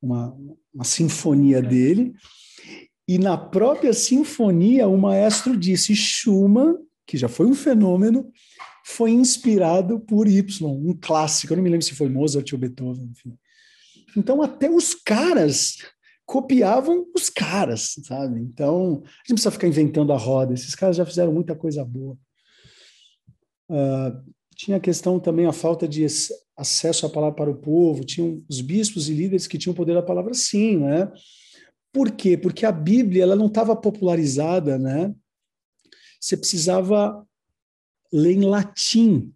uma, uma sinfonia dele. E na própria sinfonia, o maestro disse: Schumann, que já foi um fenômeno, foi inspirado por Y, um clássico. Eu não me lembro se foi Mozart ou Beethoven, enfim. Então, até os caras copiavam os caras, sabe? Então, a gente precisa ficar inventando a roda. Esses caras já fizeram muita coisa boa. Ah, tinha a questão também a falta de acesso à palavra para o povo, tinham os bispos e líderes que tinham poder da palavra, sim, né? Por quê? Porque a Bíblia ela não estava popularizada, né? Você precisava ler em latim.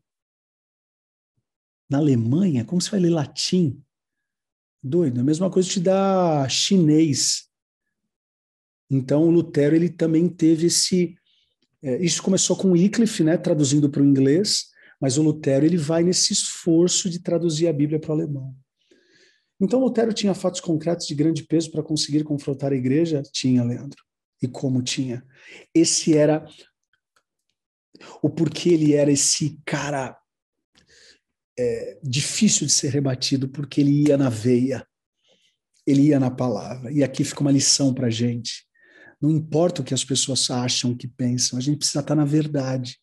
Na Alemanha, como você vai ler latim? Doido, a mesma coisa te dá chinês. Então, o Lutero ele também teve esse é, isso começou com Wycliffe, né, traduzindo para o inglês, mas o Lutero ele vai nesse esforço de traduzir a Bíblia para o alemão. Então Lutero tinha fatos concretos de grande peso para conseguir confrontar a igreja? Tinha, Leandro. E como tinha? Esse era o porquê ele era esse cara é, difícil de ser rebatido, porque ele ia na veia, ele ia na palavra. E aqui fica uma lição para gente. Não importa o que as pessoas acham, o que pensam, a gente precisa estar na verdade.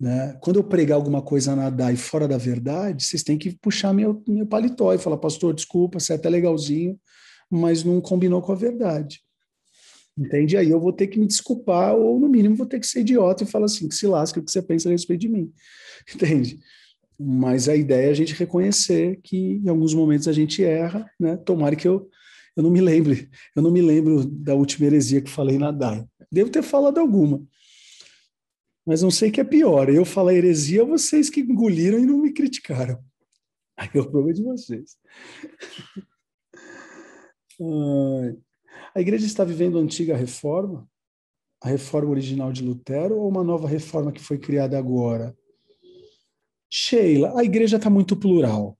Né? Quando eu pregar alguma coisa na DAI fora da verdade, vocês têm que puxar meu, meu paletó e falar, pastor, desculpa, você é até legalzinho, mas não combinou com a verdade. Entende? Aí eu vou ter que me desculpar, ou no mínimo vou ter que ser idiota e falar assim, que se lasque o que você pensa a respeito de mim. Entende? Mas a ideia é a gente reconhecer que em alguns momentos a gente erra, né? Tomara que eu eu não me lembro, eu não me lembro da última heresia que falei na DAI. Devo ter falado alguma. Mas não sei que é pior. Eu falo heresia, vocês que engoliram e não me criticaram. Aí eu problema de vocês. A igreja está vivendo a antiga reforma, a reforma original de Lutero, ou uma nova reforma que foi criada agora? Sheila, a igreja está muito plural.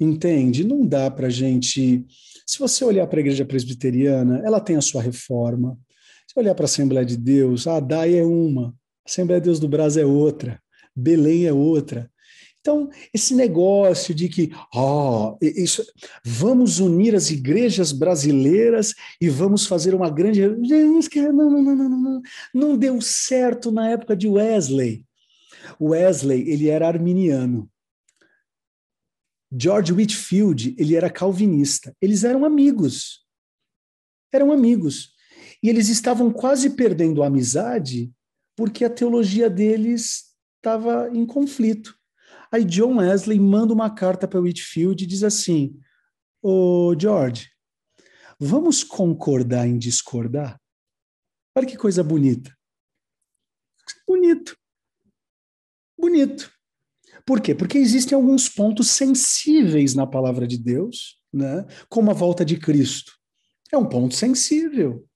Entende? Não dá para gente. Se você olhar para a igreja presbiteriana, ela tem a sua reforma. Se olhar para a Assembleia de Deus, a DAI é uma, a Assembleia de Deus do Brasil é outra, Belém é outra. Então, esse negócio de que, ó, oh, isso, vamos unir as igrejas brasileiras e vamos fazer uma grande. Não, não, não, não, não, não deu certo na época de Wesley. Wesley, ele era arminiano. George Whitfield, ele era calvinista. Eles eram amigos. Eram amigos. E eles estavam quase perdendo a amizade porque a teologia deles estava em conflito. Aí John Wesley manda uma carta para Whitfield e diz assim: Ô George, vamos concordar em discordar? Olha que coisa bonita. Bonito. Bonito. Por quê? Porque existem alguns pontos sensíveis na palavra de Deus, né? como a volta de Cristo. É um ponto sensível.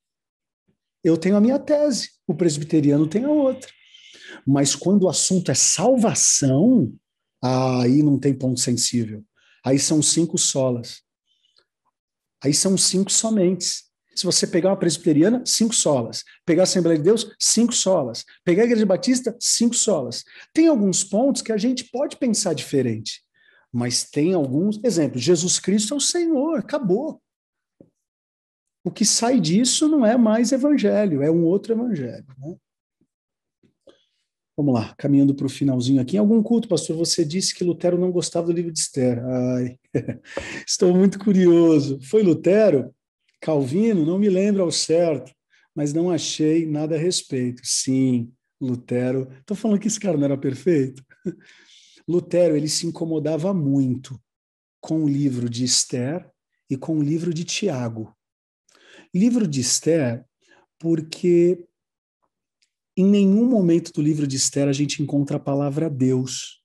Eu tenho a minha tese, o presbiteriano tem a outra. Mas quando o assunto é salvação, aí não tem ponto sensível. Aí são cinco solas. Aí são cinco somentes se você pegar uma presbiteriana, cinco solas. Pegar a Assembleia de Deus, cinco solas. Pegar a Igreja Batista, cinco solas. Tem alguns pontos que a gente pode pensar diferente, mas tem alguns. Exemplo, Jesus Cristo é o Senhor, acabou. O que sai disso não é mais evangelho, é um outro evangelho. Né? Vamos lá, caminhando para o finalzinho aqui. Em algum culto, pastor, você disse que Lutero não gostava do livro de Esther. Ai, estou muito curioso. Foi Lutero? Calvino, não me lembro ao certo, mas não achei nada a respeito. Sim, Lutero. Estou falando que esse cara não era perfeito. Lutero ele se incomodava muito com o livro de Esther e com o livro de Tiago. Livro de Esther, porque em nenhum momento do livro de Esther a gente encontra a palavra Deus.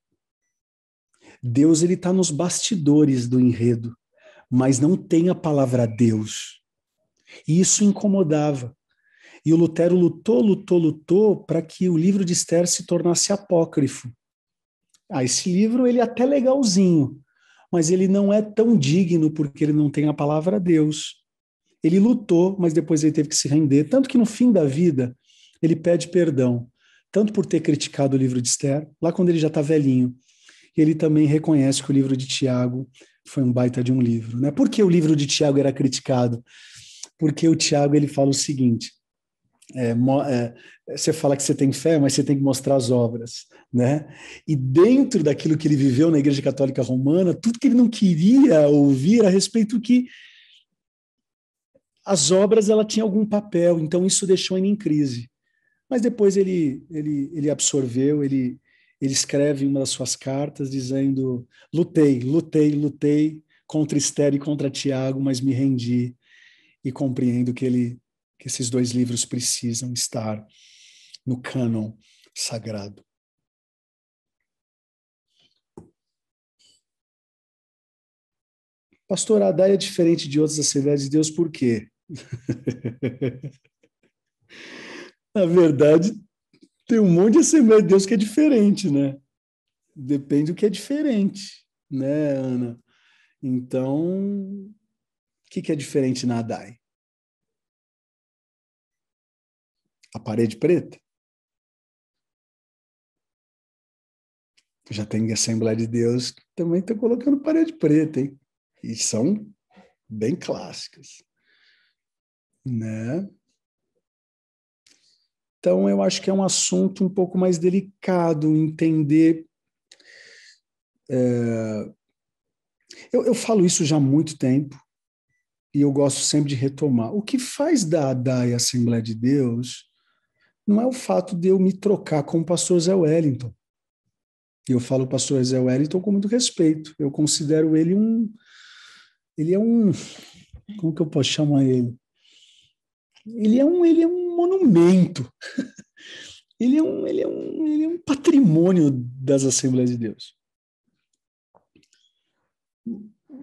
Deus ele está nos bastidores do enredo, mas não tem a palavra Deus. E isso incomodava. E o Lutero lutou, lutou, lutou para que o livro de Esther se tornasse apócrifo. Ah, esse livro ele é até legalzinho, mas ele não é tão digno porque ele não tem a palavra Deus. Ele lutou, mas depois ele teve que se render, tanto que no fim da vida ele pede perdão, tanto por ter criticado o livro de Esther, lá quando ele já está velhinho, ele também reconhece que o livro de Tiago foi um baita de um livro. Né? Por que o livro de Tiago era criticado? porque o Tiago ele fala o seguinte: é, é, você fala que você tem fé, mas você tem que mostrar as obras, né? E dentro daquilo que ele viveu na Igreja Católica Romana, tudo que ele não queria ouvir a respeito que as obras ela tinha algum papel, então isso deixou ele em crise. Mas depois ele ele, ele absorveu, ele ele escreve em uma das suas cartas dizendo: lutei, lutei, lutei contra Estéreo e contra Tiago, mas me rendi e compreendo que ele que esses dois livros precisam estar no cânon sagrado. Pastor, a Adai é diferente de outras Assembleias de Deus, por quê? Na verdade, tem um monte de Assembleia de Deus que é diferente, né? Depende do que é diferente, né, Ana? Então, que, que é diferente na ADAI? A parede preta? Já tem Assembleia de Deus que também está colocando parede preta, hein? E são bem clássicas, né? Então, eu acho que é um assunto um pouco mais delicado, entender. É... Eu, eu falo isso já há muito tempo, e eu gosto sempre de retomar. O que faz da ADAI Assembleia de Deus não é o fato de eu me trocar com o pastor Zé Wellington. E eu falo o pastor Zé Wellington com muito respeito. Eu considero ele um. Ele é um. Como que eu posso chamar ele? Ele é um, ele é um monumento. ele, é um, ele, é um, ele é um patrimônio das Assembleias de Deus.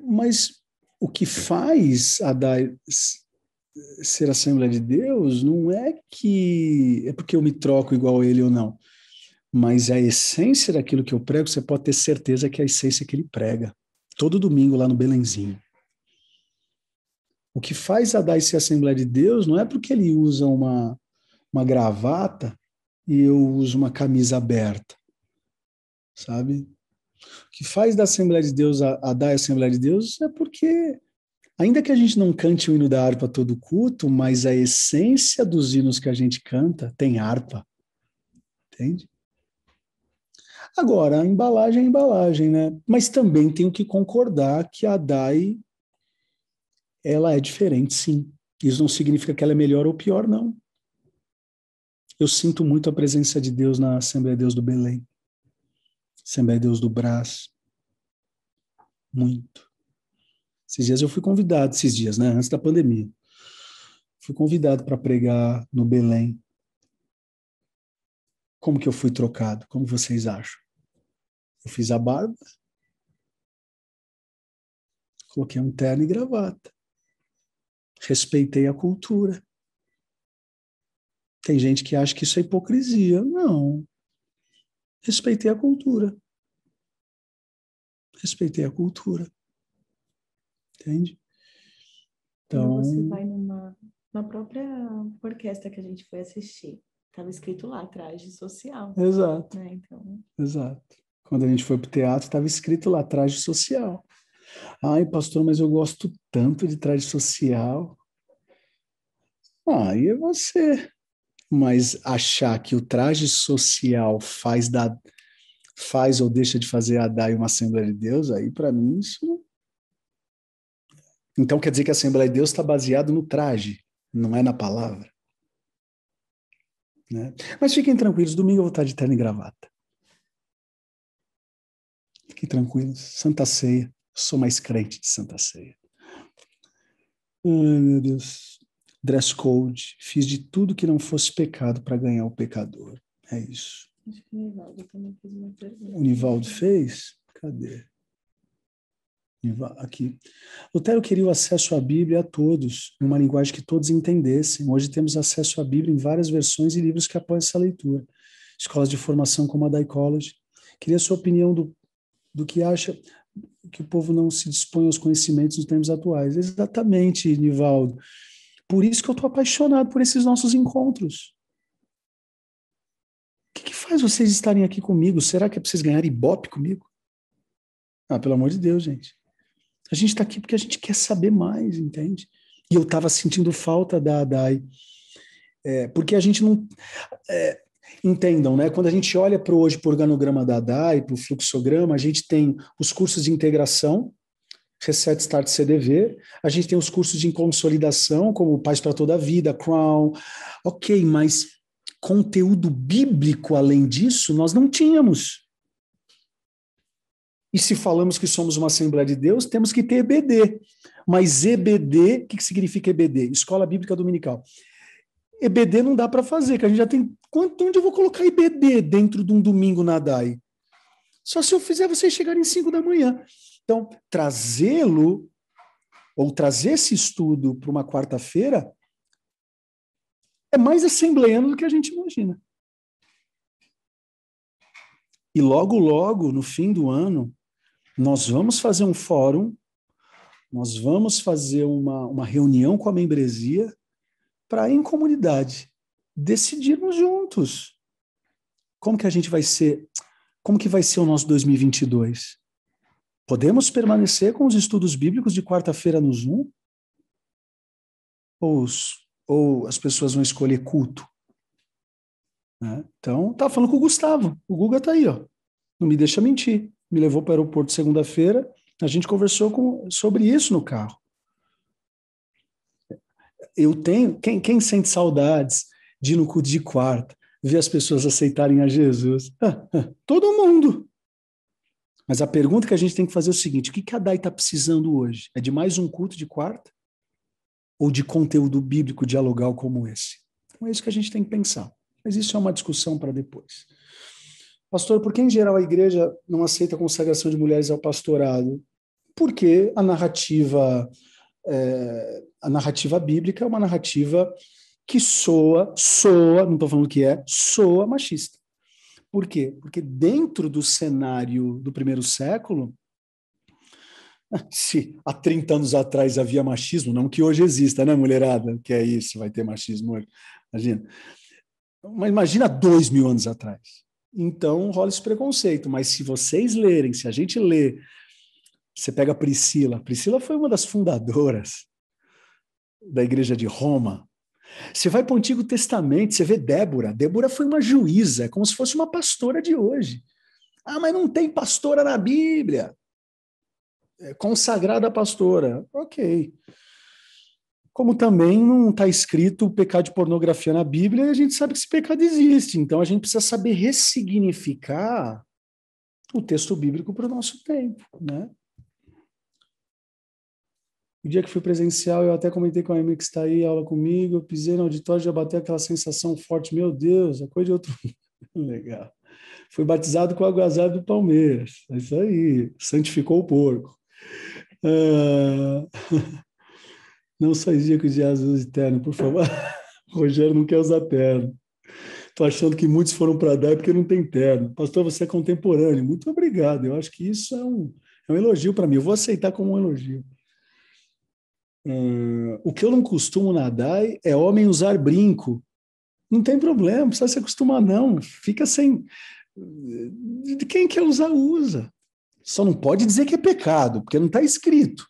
Mas o que faz a Dai ser Assembleia de Deus não é que é porque eu me troco igual a ele ou não, mas é a essência daquilo que eu prego, você pode ter certeza que é a essência que ele prega, todo domingo lá no Belenzinho. O que faz a Dai ser Assembleia de Deus não é porque ele usa uma, uma gravata e eu uso uma camisa aberta, sabe? O que faz da Assembleia de Deus a, a dar a Assembleia de Deus é porque, ainda que a gente não cante o hino da harpa todo culto, mas a essência dos hinos que a gente canta tem harpa. Entende? Agora, a embalagem é a embalagem, né? Mas também tenho que concordar que a DAI ela é diferente, sim. Isso não significa que ela é melhor ou pior, não. Eu sinto muito a presença de Deus na Assembleia de Deus do Belém. Assembleia Deus do Brás. Muito. Esses dias eu fui convidado, esses dias, né? Antes da pandemia. Fui convidado para pregar no Belém. Como que eu fui trocado? Como vocês acham? Eu fiz a barba, coloquei um terno e gravata. Respeitei a cultura. Tem gente que acha que isso é hipocrisia. Não respeitei a cultura. Respeitei a cultura. Entende? Então. Quando você vai numa. Na própria orquestra que a gente foi assistir, estava escrito lá traje social. Exato. Né? Então... Exato. Quando a gente foi para o teatro, estava escrito lá traje social. Ai, pastor, mas eu gosto tanto de traje social. Ah, e você? mas achar que o traje social faz da faz ou deixa de fazer a DAI uma Assembleia de Deus, aí para mim isso. Então quer dizer que a Assembleia de Deus está baseado no traje, não é na palavra. Né? Mas fiquem tranquilos, domingo eu vou estar tá de terno e gravata. Fiquem tranquilos, Santa Ceia, sou mais crente de Santa Ceia. Ai, meu Deus dress code, fiz de tudo que não fosse pecado para ganhar o pecador. É isso. Acho que o Nivaldo também fez uma pergunta. O Nivaldo fez? Cadê? Aqui. Lutero queria o acesso à Bíblia a todos, numa linguagem que todos entendessem. Hoje temos acesso à Bíblia em várias versões e livros que apoiam essa leitura. Escolas de formação como a da Ecology. Queria sua opinião do, do que acha que o povo não se dispõe aos conhecimentos nos tempos atuais. Exatamente, Nivaldo. Por isso que eu estou apaixonado por esses nossos encontros. O que, que, faz vocês estarem aqui comigo? Será que é para vocês ganharem ibope comigo? Ah, pelo amor de Deus, gente. A gente está aqui porque a gente quer saber mais, entende? E eu estava sentindo falta da Adai. É, porque a gente não. É, entendam, né? Quando a gente olha para hoje para o organograma da ADAI, para o fluxograma, a gente tem os cursos de integração, Reset Start CDV. A gente tem os cursos de consolidação, como Paz para Toda a Vida, Crown. Ok, mas conteúdo bíblico além disso, nós não tínhamos. E se falamos que somos uma Assembleia de Deus, temos que ter EBD. Mas EBD, o que significa EBD? Escola Bíblica Dominical. EBD não dá para fazer, que a gente já tem. Quanto, onde eu vou colocar EBD dentro de um domingo na DAI? Só se eu fizer vocês chegarem às 5 da manhã. Então, trazê-lo ou trazer esse estudo para uma quarta-feira é mais assembleiano do que a gente imagina. E logo, logo, no fim do ano, nós vamos fazer um fórum, nós vamos fazer uma, uma reunião com a membresia para, em comunidade, decidirmos juntos como que a gente vai ser, como que vai ser o nosso 2022. Podemos permanecer com os estudos bíblicos de quarta-feira no Zoom? Ou, os, ou, as pessoas vão escolher culto? Né? Então, tá falando com o Gustavo. O Guga está aí, ó. Não me deixa mentir. Me levou para o aeroporto segunda-feira. A gente conversou com, sobre isso no carro. Eu tenho. Quem, quem sente saudades de ir no culto de quarta, ver as pessoas aceitarem a Jesus? Todo mundo. Mas a pergunta que a gente tem que fazer é o seguinte: o que, que a DAI está precisando hoje? É de mais um culto de quarta? Ou de conteúdo bíblico dialogal como esse? Então é isso que a gente tem que pensar. Mas isso é uma discussão para depois. Pastor, por que em geral a igreja não aceita a consagração de mulheres ao pastorado? Porque a narrativa, é, a narrativa bíblica é uma narrativa que soa, soa, não estou falando que é, soa machista. Por quê? Porque dentro do cenário do primeiro século, se há 30 anos atrás havia machismo, não que hoje exista, né, mulherada? Que é isso, vai ter machismo hoje. Imagina. Mas imagina dois mil anos atrás. Então rola esse preconceito. Mas se vocês lerem, se a gente lê, você pega a Priscila. Priscila foi uma das fundadoras da Igreja de Roma. Você vai para o Antigo Testamento, você vê Débora. Débora foi uma juíza, é como se fosse uma pastora de hoje. Ah, mas não tem pastora na Bíblia. É consagrada pastora. Ok. Como também não está escrito o pecado de pornografia na Bíblia, e a gente sabe que esse pecado existe. Então a gente precisa saber ressignificar o texto bíblico para o nosso tempo, né? O dia que fui presencial, eu até comentei com a Amy que está aí, aula comigo, eu pisei no auditório, já bateu aquela sensação forte, meu Deus, a é coisa de outro... Legal. Fui batizado com o agasalho do Palmeiras, é isso aí, santificou o porco. Ah, não só dia que os dias usam terno, por favor. O Rogério não quer usar terno. Estou achando que muitos foram para dar é porque não tem terno. Pastor, você é contemporâneo. Muito obrigado. Eu acho que isso é um, é um elogio para mim. Eu vou aceitar como um elogio. Uh, o que eu não costumo nadar é homem usar brinco. Não tem problema, precisa se acostumar, não. Fica sem. Eh, quem quer usar, usa. Só não pode dizer que é pecado, porque não está escrito.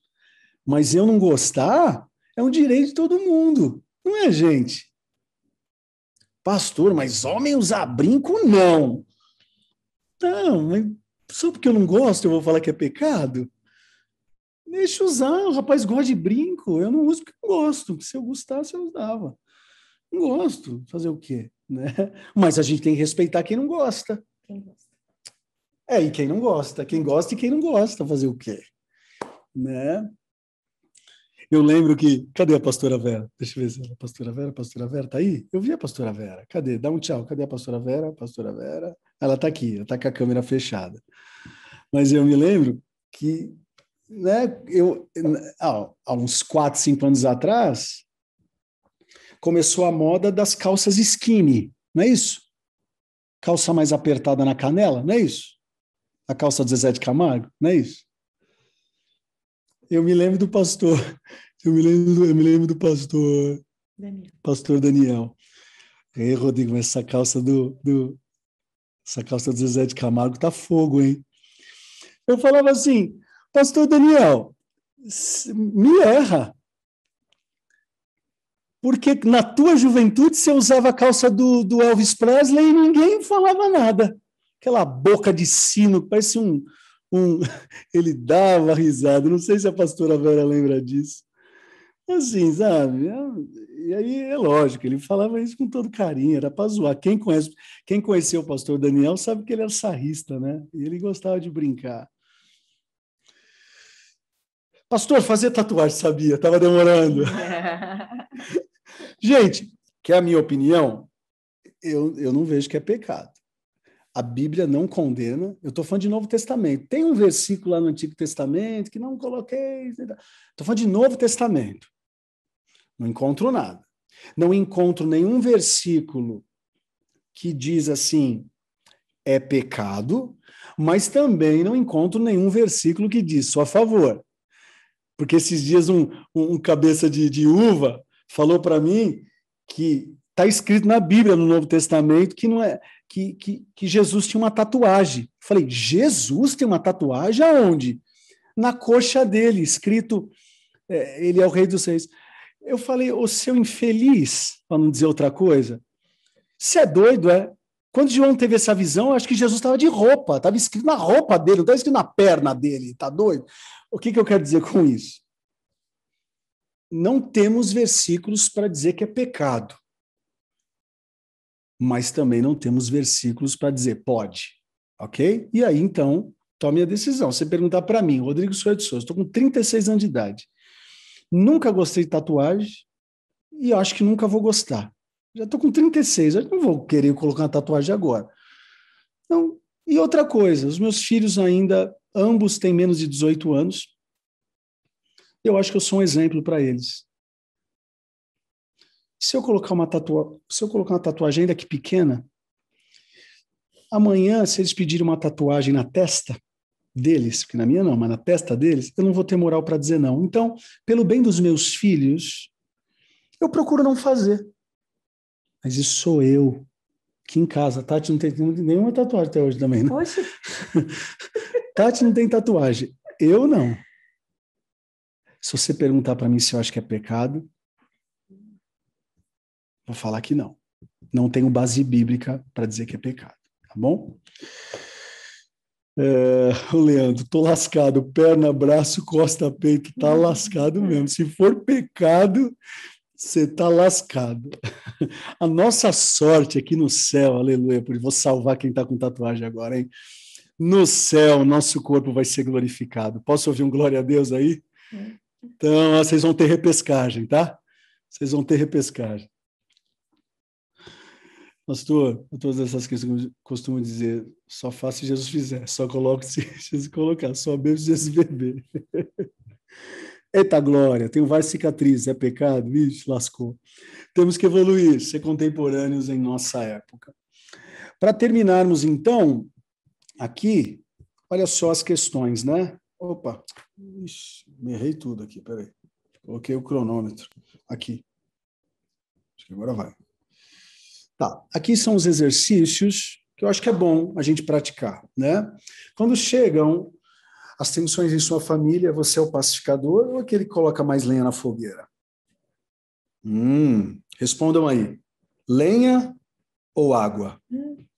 Mas eu não gostar é um direito de todo mundo, não é, gente? Pastor, mas homem usar brinco, não. Não, só porque eu não gosto eu vou falar que é pecado? Deixa usar, o rapaz gosta de brinco. Eu não uso porque não gosto. Se eu gostasse, eu usava. Não gosto. Fazer o quê? Né? Mas a gente tem que respeitar quem não gosta. Quem gosta. É, e quem não gosta. Quem gosta e quem não gosta. Fazer o quê? Né? Eu lembro que. Cadê a pastora Vera? Deixa eu ver se é a pastora Vera, a pastora Vera, tá aí? Eu vi a pastora Vera. Cadê? Dá um tchau. Cadê a pastora Vera? A pastora Vera. Ela tá aqui, ela tá com a câmera fechada. Mas eu me lembro que né, eu, há uns 4, 5 anos atrás, começou a moda das calças skinny, não é isso? Calça mais apertada na canela, não é isso? A calça do de Camargo, não é isso? Eu me lembro do pastor, eu me lembro, eu me lembro do pastor Daniel. Pastor Daniel. Ei, Rodrigo, mas essa calça do, do essa calça do Zezé de Camargo tá fogo, hein? Eu falava assim, Pastor Daniel, me erra. Porque na tua juventude você usava a calça do, do Elvis Presley e ninguém falava nada. Aquela boca de sino, parece um, um. Ele dava risada. Não sei se a pastora Vera lembra disso. Assim, sabe? É e aí é lógico, ele falava isso com todo carinho, era para zoar. Quem, conhece, quem conheceu o pastor Daniel sabe que ele era é sarrista, né? E ele gostava de brincar. Pastor, fazer tatuagem sabia, estava demorando. Gente, que é a minha opinião, eu, eu não vejo que é pecado. A Bíblia não condena. Eu estou falando de Novo Testamento. Tem um versículo lá no Antigo Testamento que não coloquei. Estou falando de Novo Testamento. Não encontro nada. Não encontro nenhum versículo que diz assim: é pecado, mas também não encontro nenhum versículo que diz só a favor. Porque esses dias um, um cabeça de, de uva falou para mim que está escrito na Bíblia, no Novo Testamento, que não é que, que, que Jesus tinha uma tatuagem. Eu falei, Jesus tem uma tatuagem aonde? Na coxa dele, escrito, é, ele é o rei dos reis. Eu falei, ô seu infeliz, para não dizer outra coisa, você é doido, é? Quando João teve essa visão, acho que Jesus estava de roupa, estava escrito na roupa dele, não estava escrito na perna dele, tá doido? O que, que eu quero dizer com isso? Não temos versículos para dizer que é pecado, mas também não temos versículos para dizer pode, ok? E aí então, tome a decisão. Você perguntar para mim, Rodrigo Souza de Souza, estou com 36 anos de idade, nunca gostei de tatuagem e acho que nunca vou gostar. Já estou com 36, eu não vou querer colocar uma tatuagem agora. Então, e outra coisa, os meus filhos ainda, ambos têm menos de 18 anos. Eu acho que eu sou um exemplo para eles. Se eu colocar uma tatuagem, se eu colocar uma tatuagem ainda que pequena, amanhã, se eles pedirem uma tatuagem na testa deles, que na minha não, mas na testa deles, eu não vou ter moral para dizer não. Então, pelo bem dos meus filhos, eu procuro não fazer. Mas isso sou eu. Aqui em casa, a Tati não tem nenhuma tatuagem até hoje também, né? Poxa. Tati não tem tatuagem. Eu não. Se você perguntar para mim se eu acho que é pecado, vou falar que não. Não tenho base bíblica para dizer que é pecado, tá bom? É, Leandro, tô lascado, perna, braço, costa, peito, tá lascado mesmo. Se for pecado, você tá lascado. a nossa sorte aqui no céu, aleluia, por vou salvar quem está com tatuagem agora, hein? No céu, nosso corpo vai ser glorificado. Posso ouvir um glória a Deus aí? Então, vocês vão ter repescagem, tá? Vocês vão ter repescagem. Pastor, todas essas que eu costumo dizer, só faço se Jesus fizer, só coloco se Jesus colocar, só bebe se Jesus beber. Eita glória, tenho várias cicatrizes, é pecado? Ixi, lascou. Temos que evoluir, ser contemporâneos em nossa época. Para terminarmos, então, aqui, olha só as questões, né? Opa, Ixi, me errei tudo aqui, peraí. Coloquei o cronômetro aqui. Acho que agora vai. Tá, aqui são os exercícios que eu acho que é bom a gente praticar, né? Quando chegam as tensões em sua família, você é o pacificador ou aquele que coloca mais lenha na fogueira? Hum, respondam aí. Lenha ou água?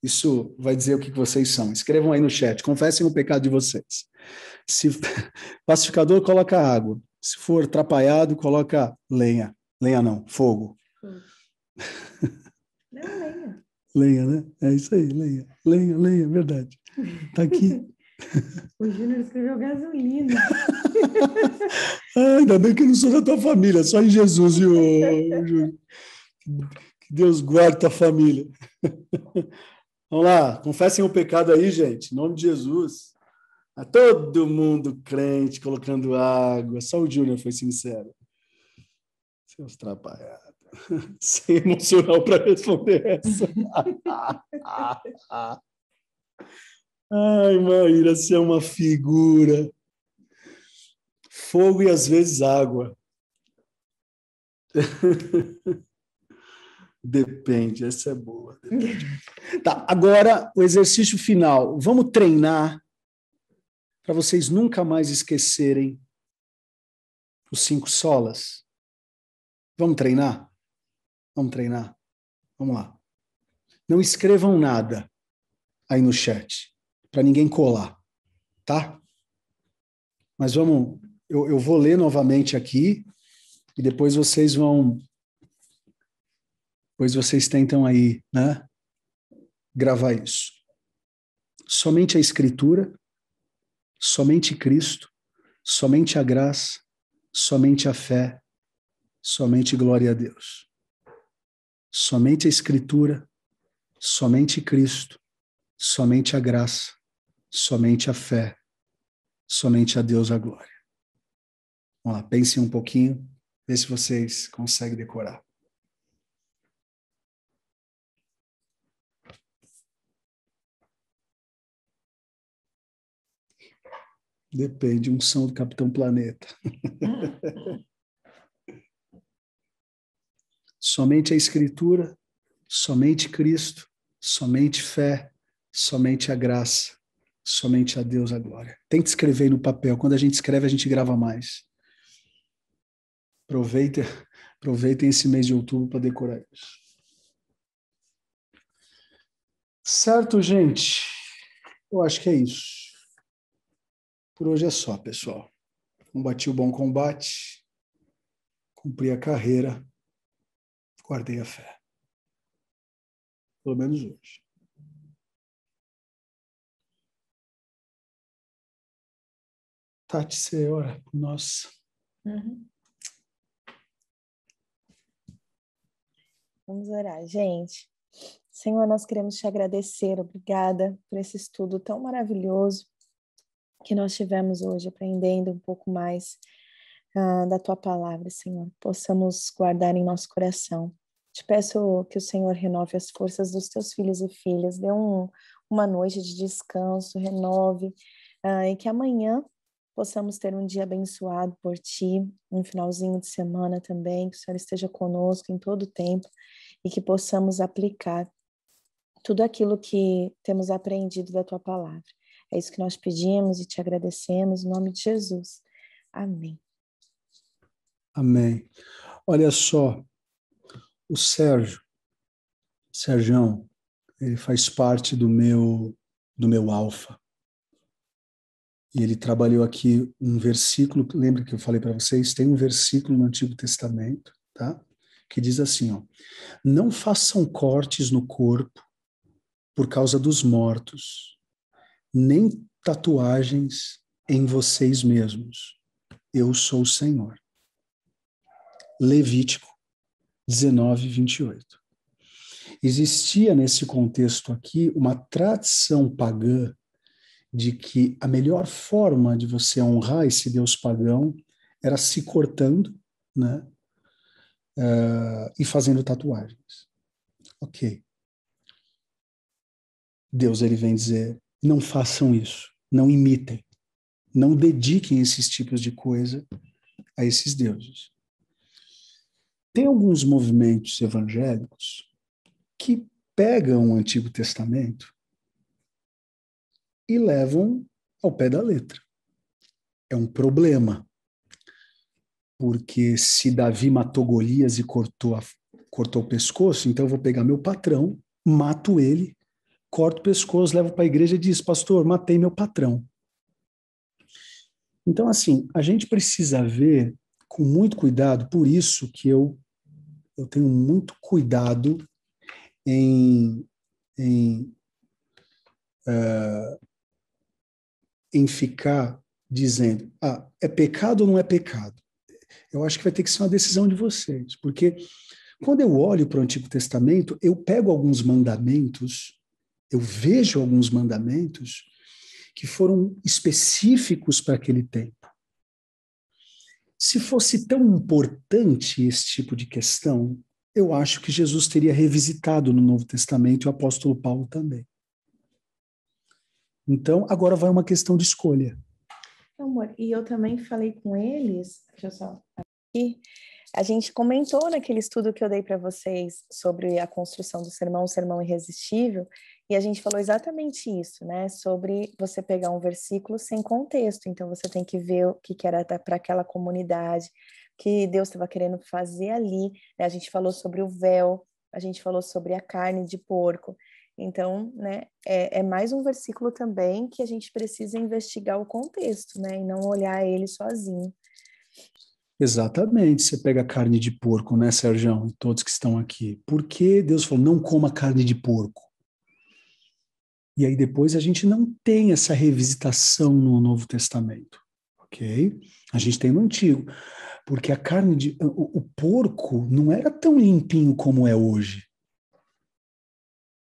Isso vai dizer o que vocês são. Escrevam aí no chat, confessem o pecado de vocês. Se pacificador, coloca água. Se for atrapalhado, coloca lenha. Lenha não, fogo. Não, lenha. Lenha, né? É isso aí, lenha. Lenha, lenha, é verdade. Tá aqui. O Júnior escreveu gasolina. ah, ainda bem que eu não sou da tua família, só em Jesus, viu, Júnior? Que Deus guarde a família. Vamos lá, confessem o pecado aí, gente, em nome de Jesus. A todo mundo crente colocando água, só o Júnior foi sincero. Seus trapalhados sem emocional para responder essa. Ai, Maíra, você é uma figura. Fogo e às vezes água. Depende, essa é boa. Tá, agora o exercício final. Vamos treinar para vocês nunca mais esquecerem os cinco solas. Vamos treinar? Vamos treinar? Vamos lá. Não escrevam nada aí no chat para ninguém colar, tá? Mas vamos, eu, eu vou ler novamente aqui e depois vocês vão, depois vocês tentam aí, né? Gravar isso. Somente a Escritura, somente Cristo, somente a graça, somente a fé, somente glória a Deus. Somente a Escritura, somente Cristo, somente a graça, somente a fé, somente a Deus a glória. Vamos lá, pensem um pouquinho, vê se vocês conseguem decorar. Depende, um som do Capitão Planeta. somente a Escritura, somente Cristo, somente fé, somente a graça, Somente a Deus a glória. Tente escrever no papel. Quando a gente escreve, a gente grava mais. Aproveitem, aproveitem esse mês de outubro para decorar isso. Certo, gente? Eu acho que é isso. Por hoje é só, pessoal. Combati o bom combate, cumpri a carreira, guardei a fé. Pelo menos hoje. Tati, você ora por nós. Uhum. Vamos orar, gente. Senhor, nós queremos te agradecer, obrigada por esse estudo tão maravilhoso que nós tivemos hoje, aprendendo um pouco mais uh, da tua palavra, Senhor. Possamos guardar em nosso coração. Te peço que o Senhor renove as forças dos teus filhos e filhas, dê um, uma noite de descanso, renove, uh, e que amanhã possamos ter um dia abençoado por Ti, um finalzinho de semana também, que o Senhor esteja conosco em todo o tempo e que possamos aplicar tudo aquilo que temos aprendido da Tua palavra. É isso que nós pedimos e te agradecemos, em nome de Jesus. Amém. Amém. Olha só, o Sérgio, Sérgio, ele faz parte do meu do meu alfa. E ele trabalhou aqui um versículo, lembra que eu falei para vocês? Tem um versículo no Antigo Testamento, tá? Que diz assim, ó: Não façam cortes no corpo por causa dos mortos, nem tatuagens em vocês mesmos. Eu sou o Senhor. Levítico 19, 28. Existia nesse contexto aqui uma tradição pagã de que a melhor forma de você honrar esse Deus pagão era se cortando, né? Uh, e fazendo tatuagens. Ok. Deus ele vem dizer: não façam isso, não imitem, não dediquem esses tipos de coisa a esses deuses. Tem alguns movimentos evangélicos que pegam o Antigo Testamento e levam ao pé da letra. É um problema. Porque se Davi matou Golias e cortou, a, cortou o pescoço, então eu vou pegar meu patrão, mato ele, corto o pescoço, levo para a igreja e diz: Pastor, matei meu patrão. Então, assim, a gente precisa ver com muito cuidado, por isso que eu, eu tenho muito cuidado em, em uh, em ficar dizendo, ah, é pecado ou não é pecado? Eu acho que vai ter que ser uma decisão de vocês, porque quando eu olho para o Antigo Testamento, eu pego alguns mandamentos, eu vejo alguns mandamentos que foram específicos para aquele tempo. Se fosse tão importante esse tipo de questão, eu acho que Jesus teria revisitado no Novo Testamento e o apóstolo Paulo também. Então, agora vai uma questão de escolha. Meu amor, e eu também falei com eles, deixa eu só aqui, a gente comentou naquele estudo que eu dei para vocês sobre a construção do sermão, o sermão irresistível, e a gente falou exatamente isso, né? Sobre você pegar um versículo sem contexto. Então você tem que ver o que era para aquela comunidade, o que Deus estava querendo fazer ali. Né? A gente falou sobre o véu, a gente falou sobre a carne de porco. Então, né, é, é, mais um versículo também que a gente precisa investigar o contexto, né, e não olhar ele sozinho. Exatamente. Você pega carne de porco, né, Sérgio, e todos que estão aqui. Por que Deus falou não coma carne de porco? E aí depois a gente não tem essa revisitação no Novo Testamento, ok? A gente tem no Antigo, porque a carne de o, o porco não era tão limpinho como é hoje.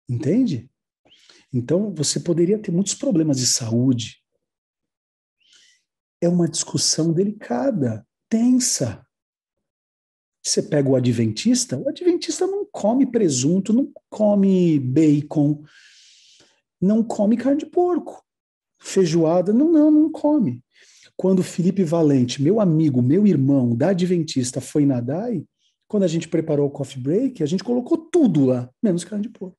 Entende? Então, você poderia ter muitos problemas de saúde. É uma discussão delicada, tensa. Você pega o adventista, o adventista não come presunto, não come bacon, não come carne de porco, feijoada, não, não, não come. Quando Felipe Valente, meu amigo, meu irmão da Adventista, foi na DAI, quando a gente preparou o coffee break, a gente colocou tudo lá, menos carne de porco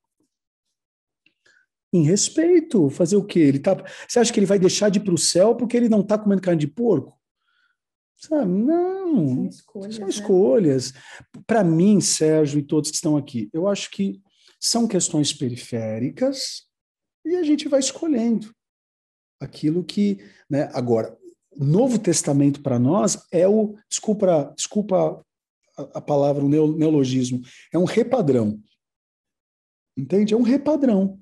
em respeito. Fazer o quê? Ele tá, você acha que ele vai deixar de ir para o céu porque ele não está comendo carne de porco? Sabe? Não. São escolhas. São escolhas. Né? Para mim, Sérgio e todos que estão aqui, eu acho que são questões periféricas e a gente vai escolhendo aquilo que. Né? Agora, o Novo Testamento para nós é o. Desculpa, desculpa a, a palavra, o neologismo. É um repadrão. Entende? É um repadrão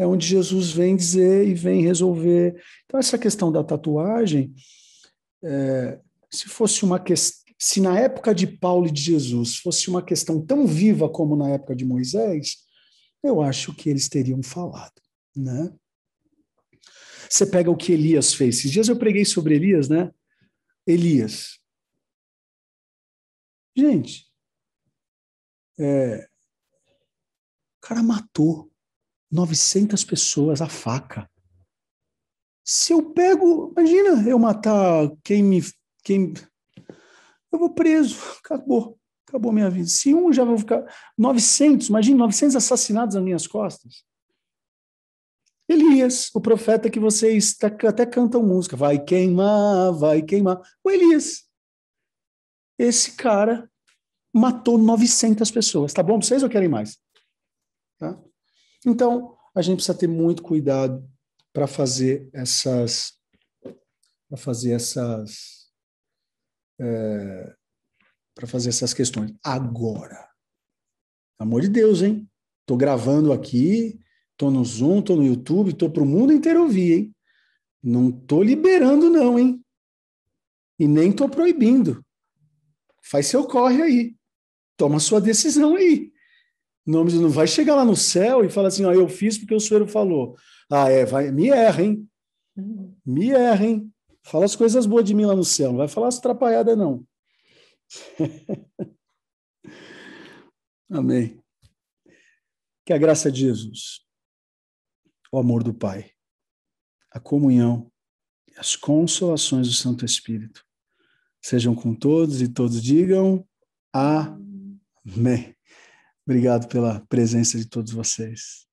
é onde Jesus vem dizer e vem resolver. Então, essa questão da tatuagem, é, se fosse uma questão. Se na época de Paulo e de Jesus fosse uma questão tão viva como na época de Moisés, eu acho que eles teriam falado, né? Você pega o que Elias fez. Esses dias eu preguei sobre Elias, né? Elias. Gente, é, o cara matou 900 pessoas a faca. Se eu pego, imagina eu matar quem me. Quem, eu vou preso, acabou, acabou minha vida. Se um já vou ficar. 900, imagina 900 assassinados nas minhas costas. Elias, o profeta que vocês até cantam música, vai queimar, vai queimar. O Elias. Esse cara matou 900 pessoas. Tá bom vocês ou querem mais? Tá? Então, a gente precisa ter muito cuidado para fazer essas para fazer essas é, para fazer essas questões agora. Amor de Deus, hein? Tô gravando aqui, tô no Zoom, tô no YouTube, tô pro mundo inteiro ouvir, hein? Não tô liberando não, hein? E nem tô proibindo. Faz seu corre aí. Toma sua decisão aí. Não, não vai chegar lá no céu e falar assim, ó, ah, eu fiz porque o senhor falou. Ah, é, vai, me erra, hein? Uhum. Me erra, hein? Fala as coisas boas de mim lá no céu, não vai falar as atrapalhadas, não. Amém. Que a graça de Jesus, o amor do Pai, a comunhão e as consolações do Santo Espírito sejam com todos e todos digam amém. Obrigado pela presença de todos vocês.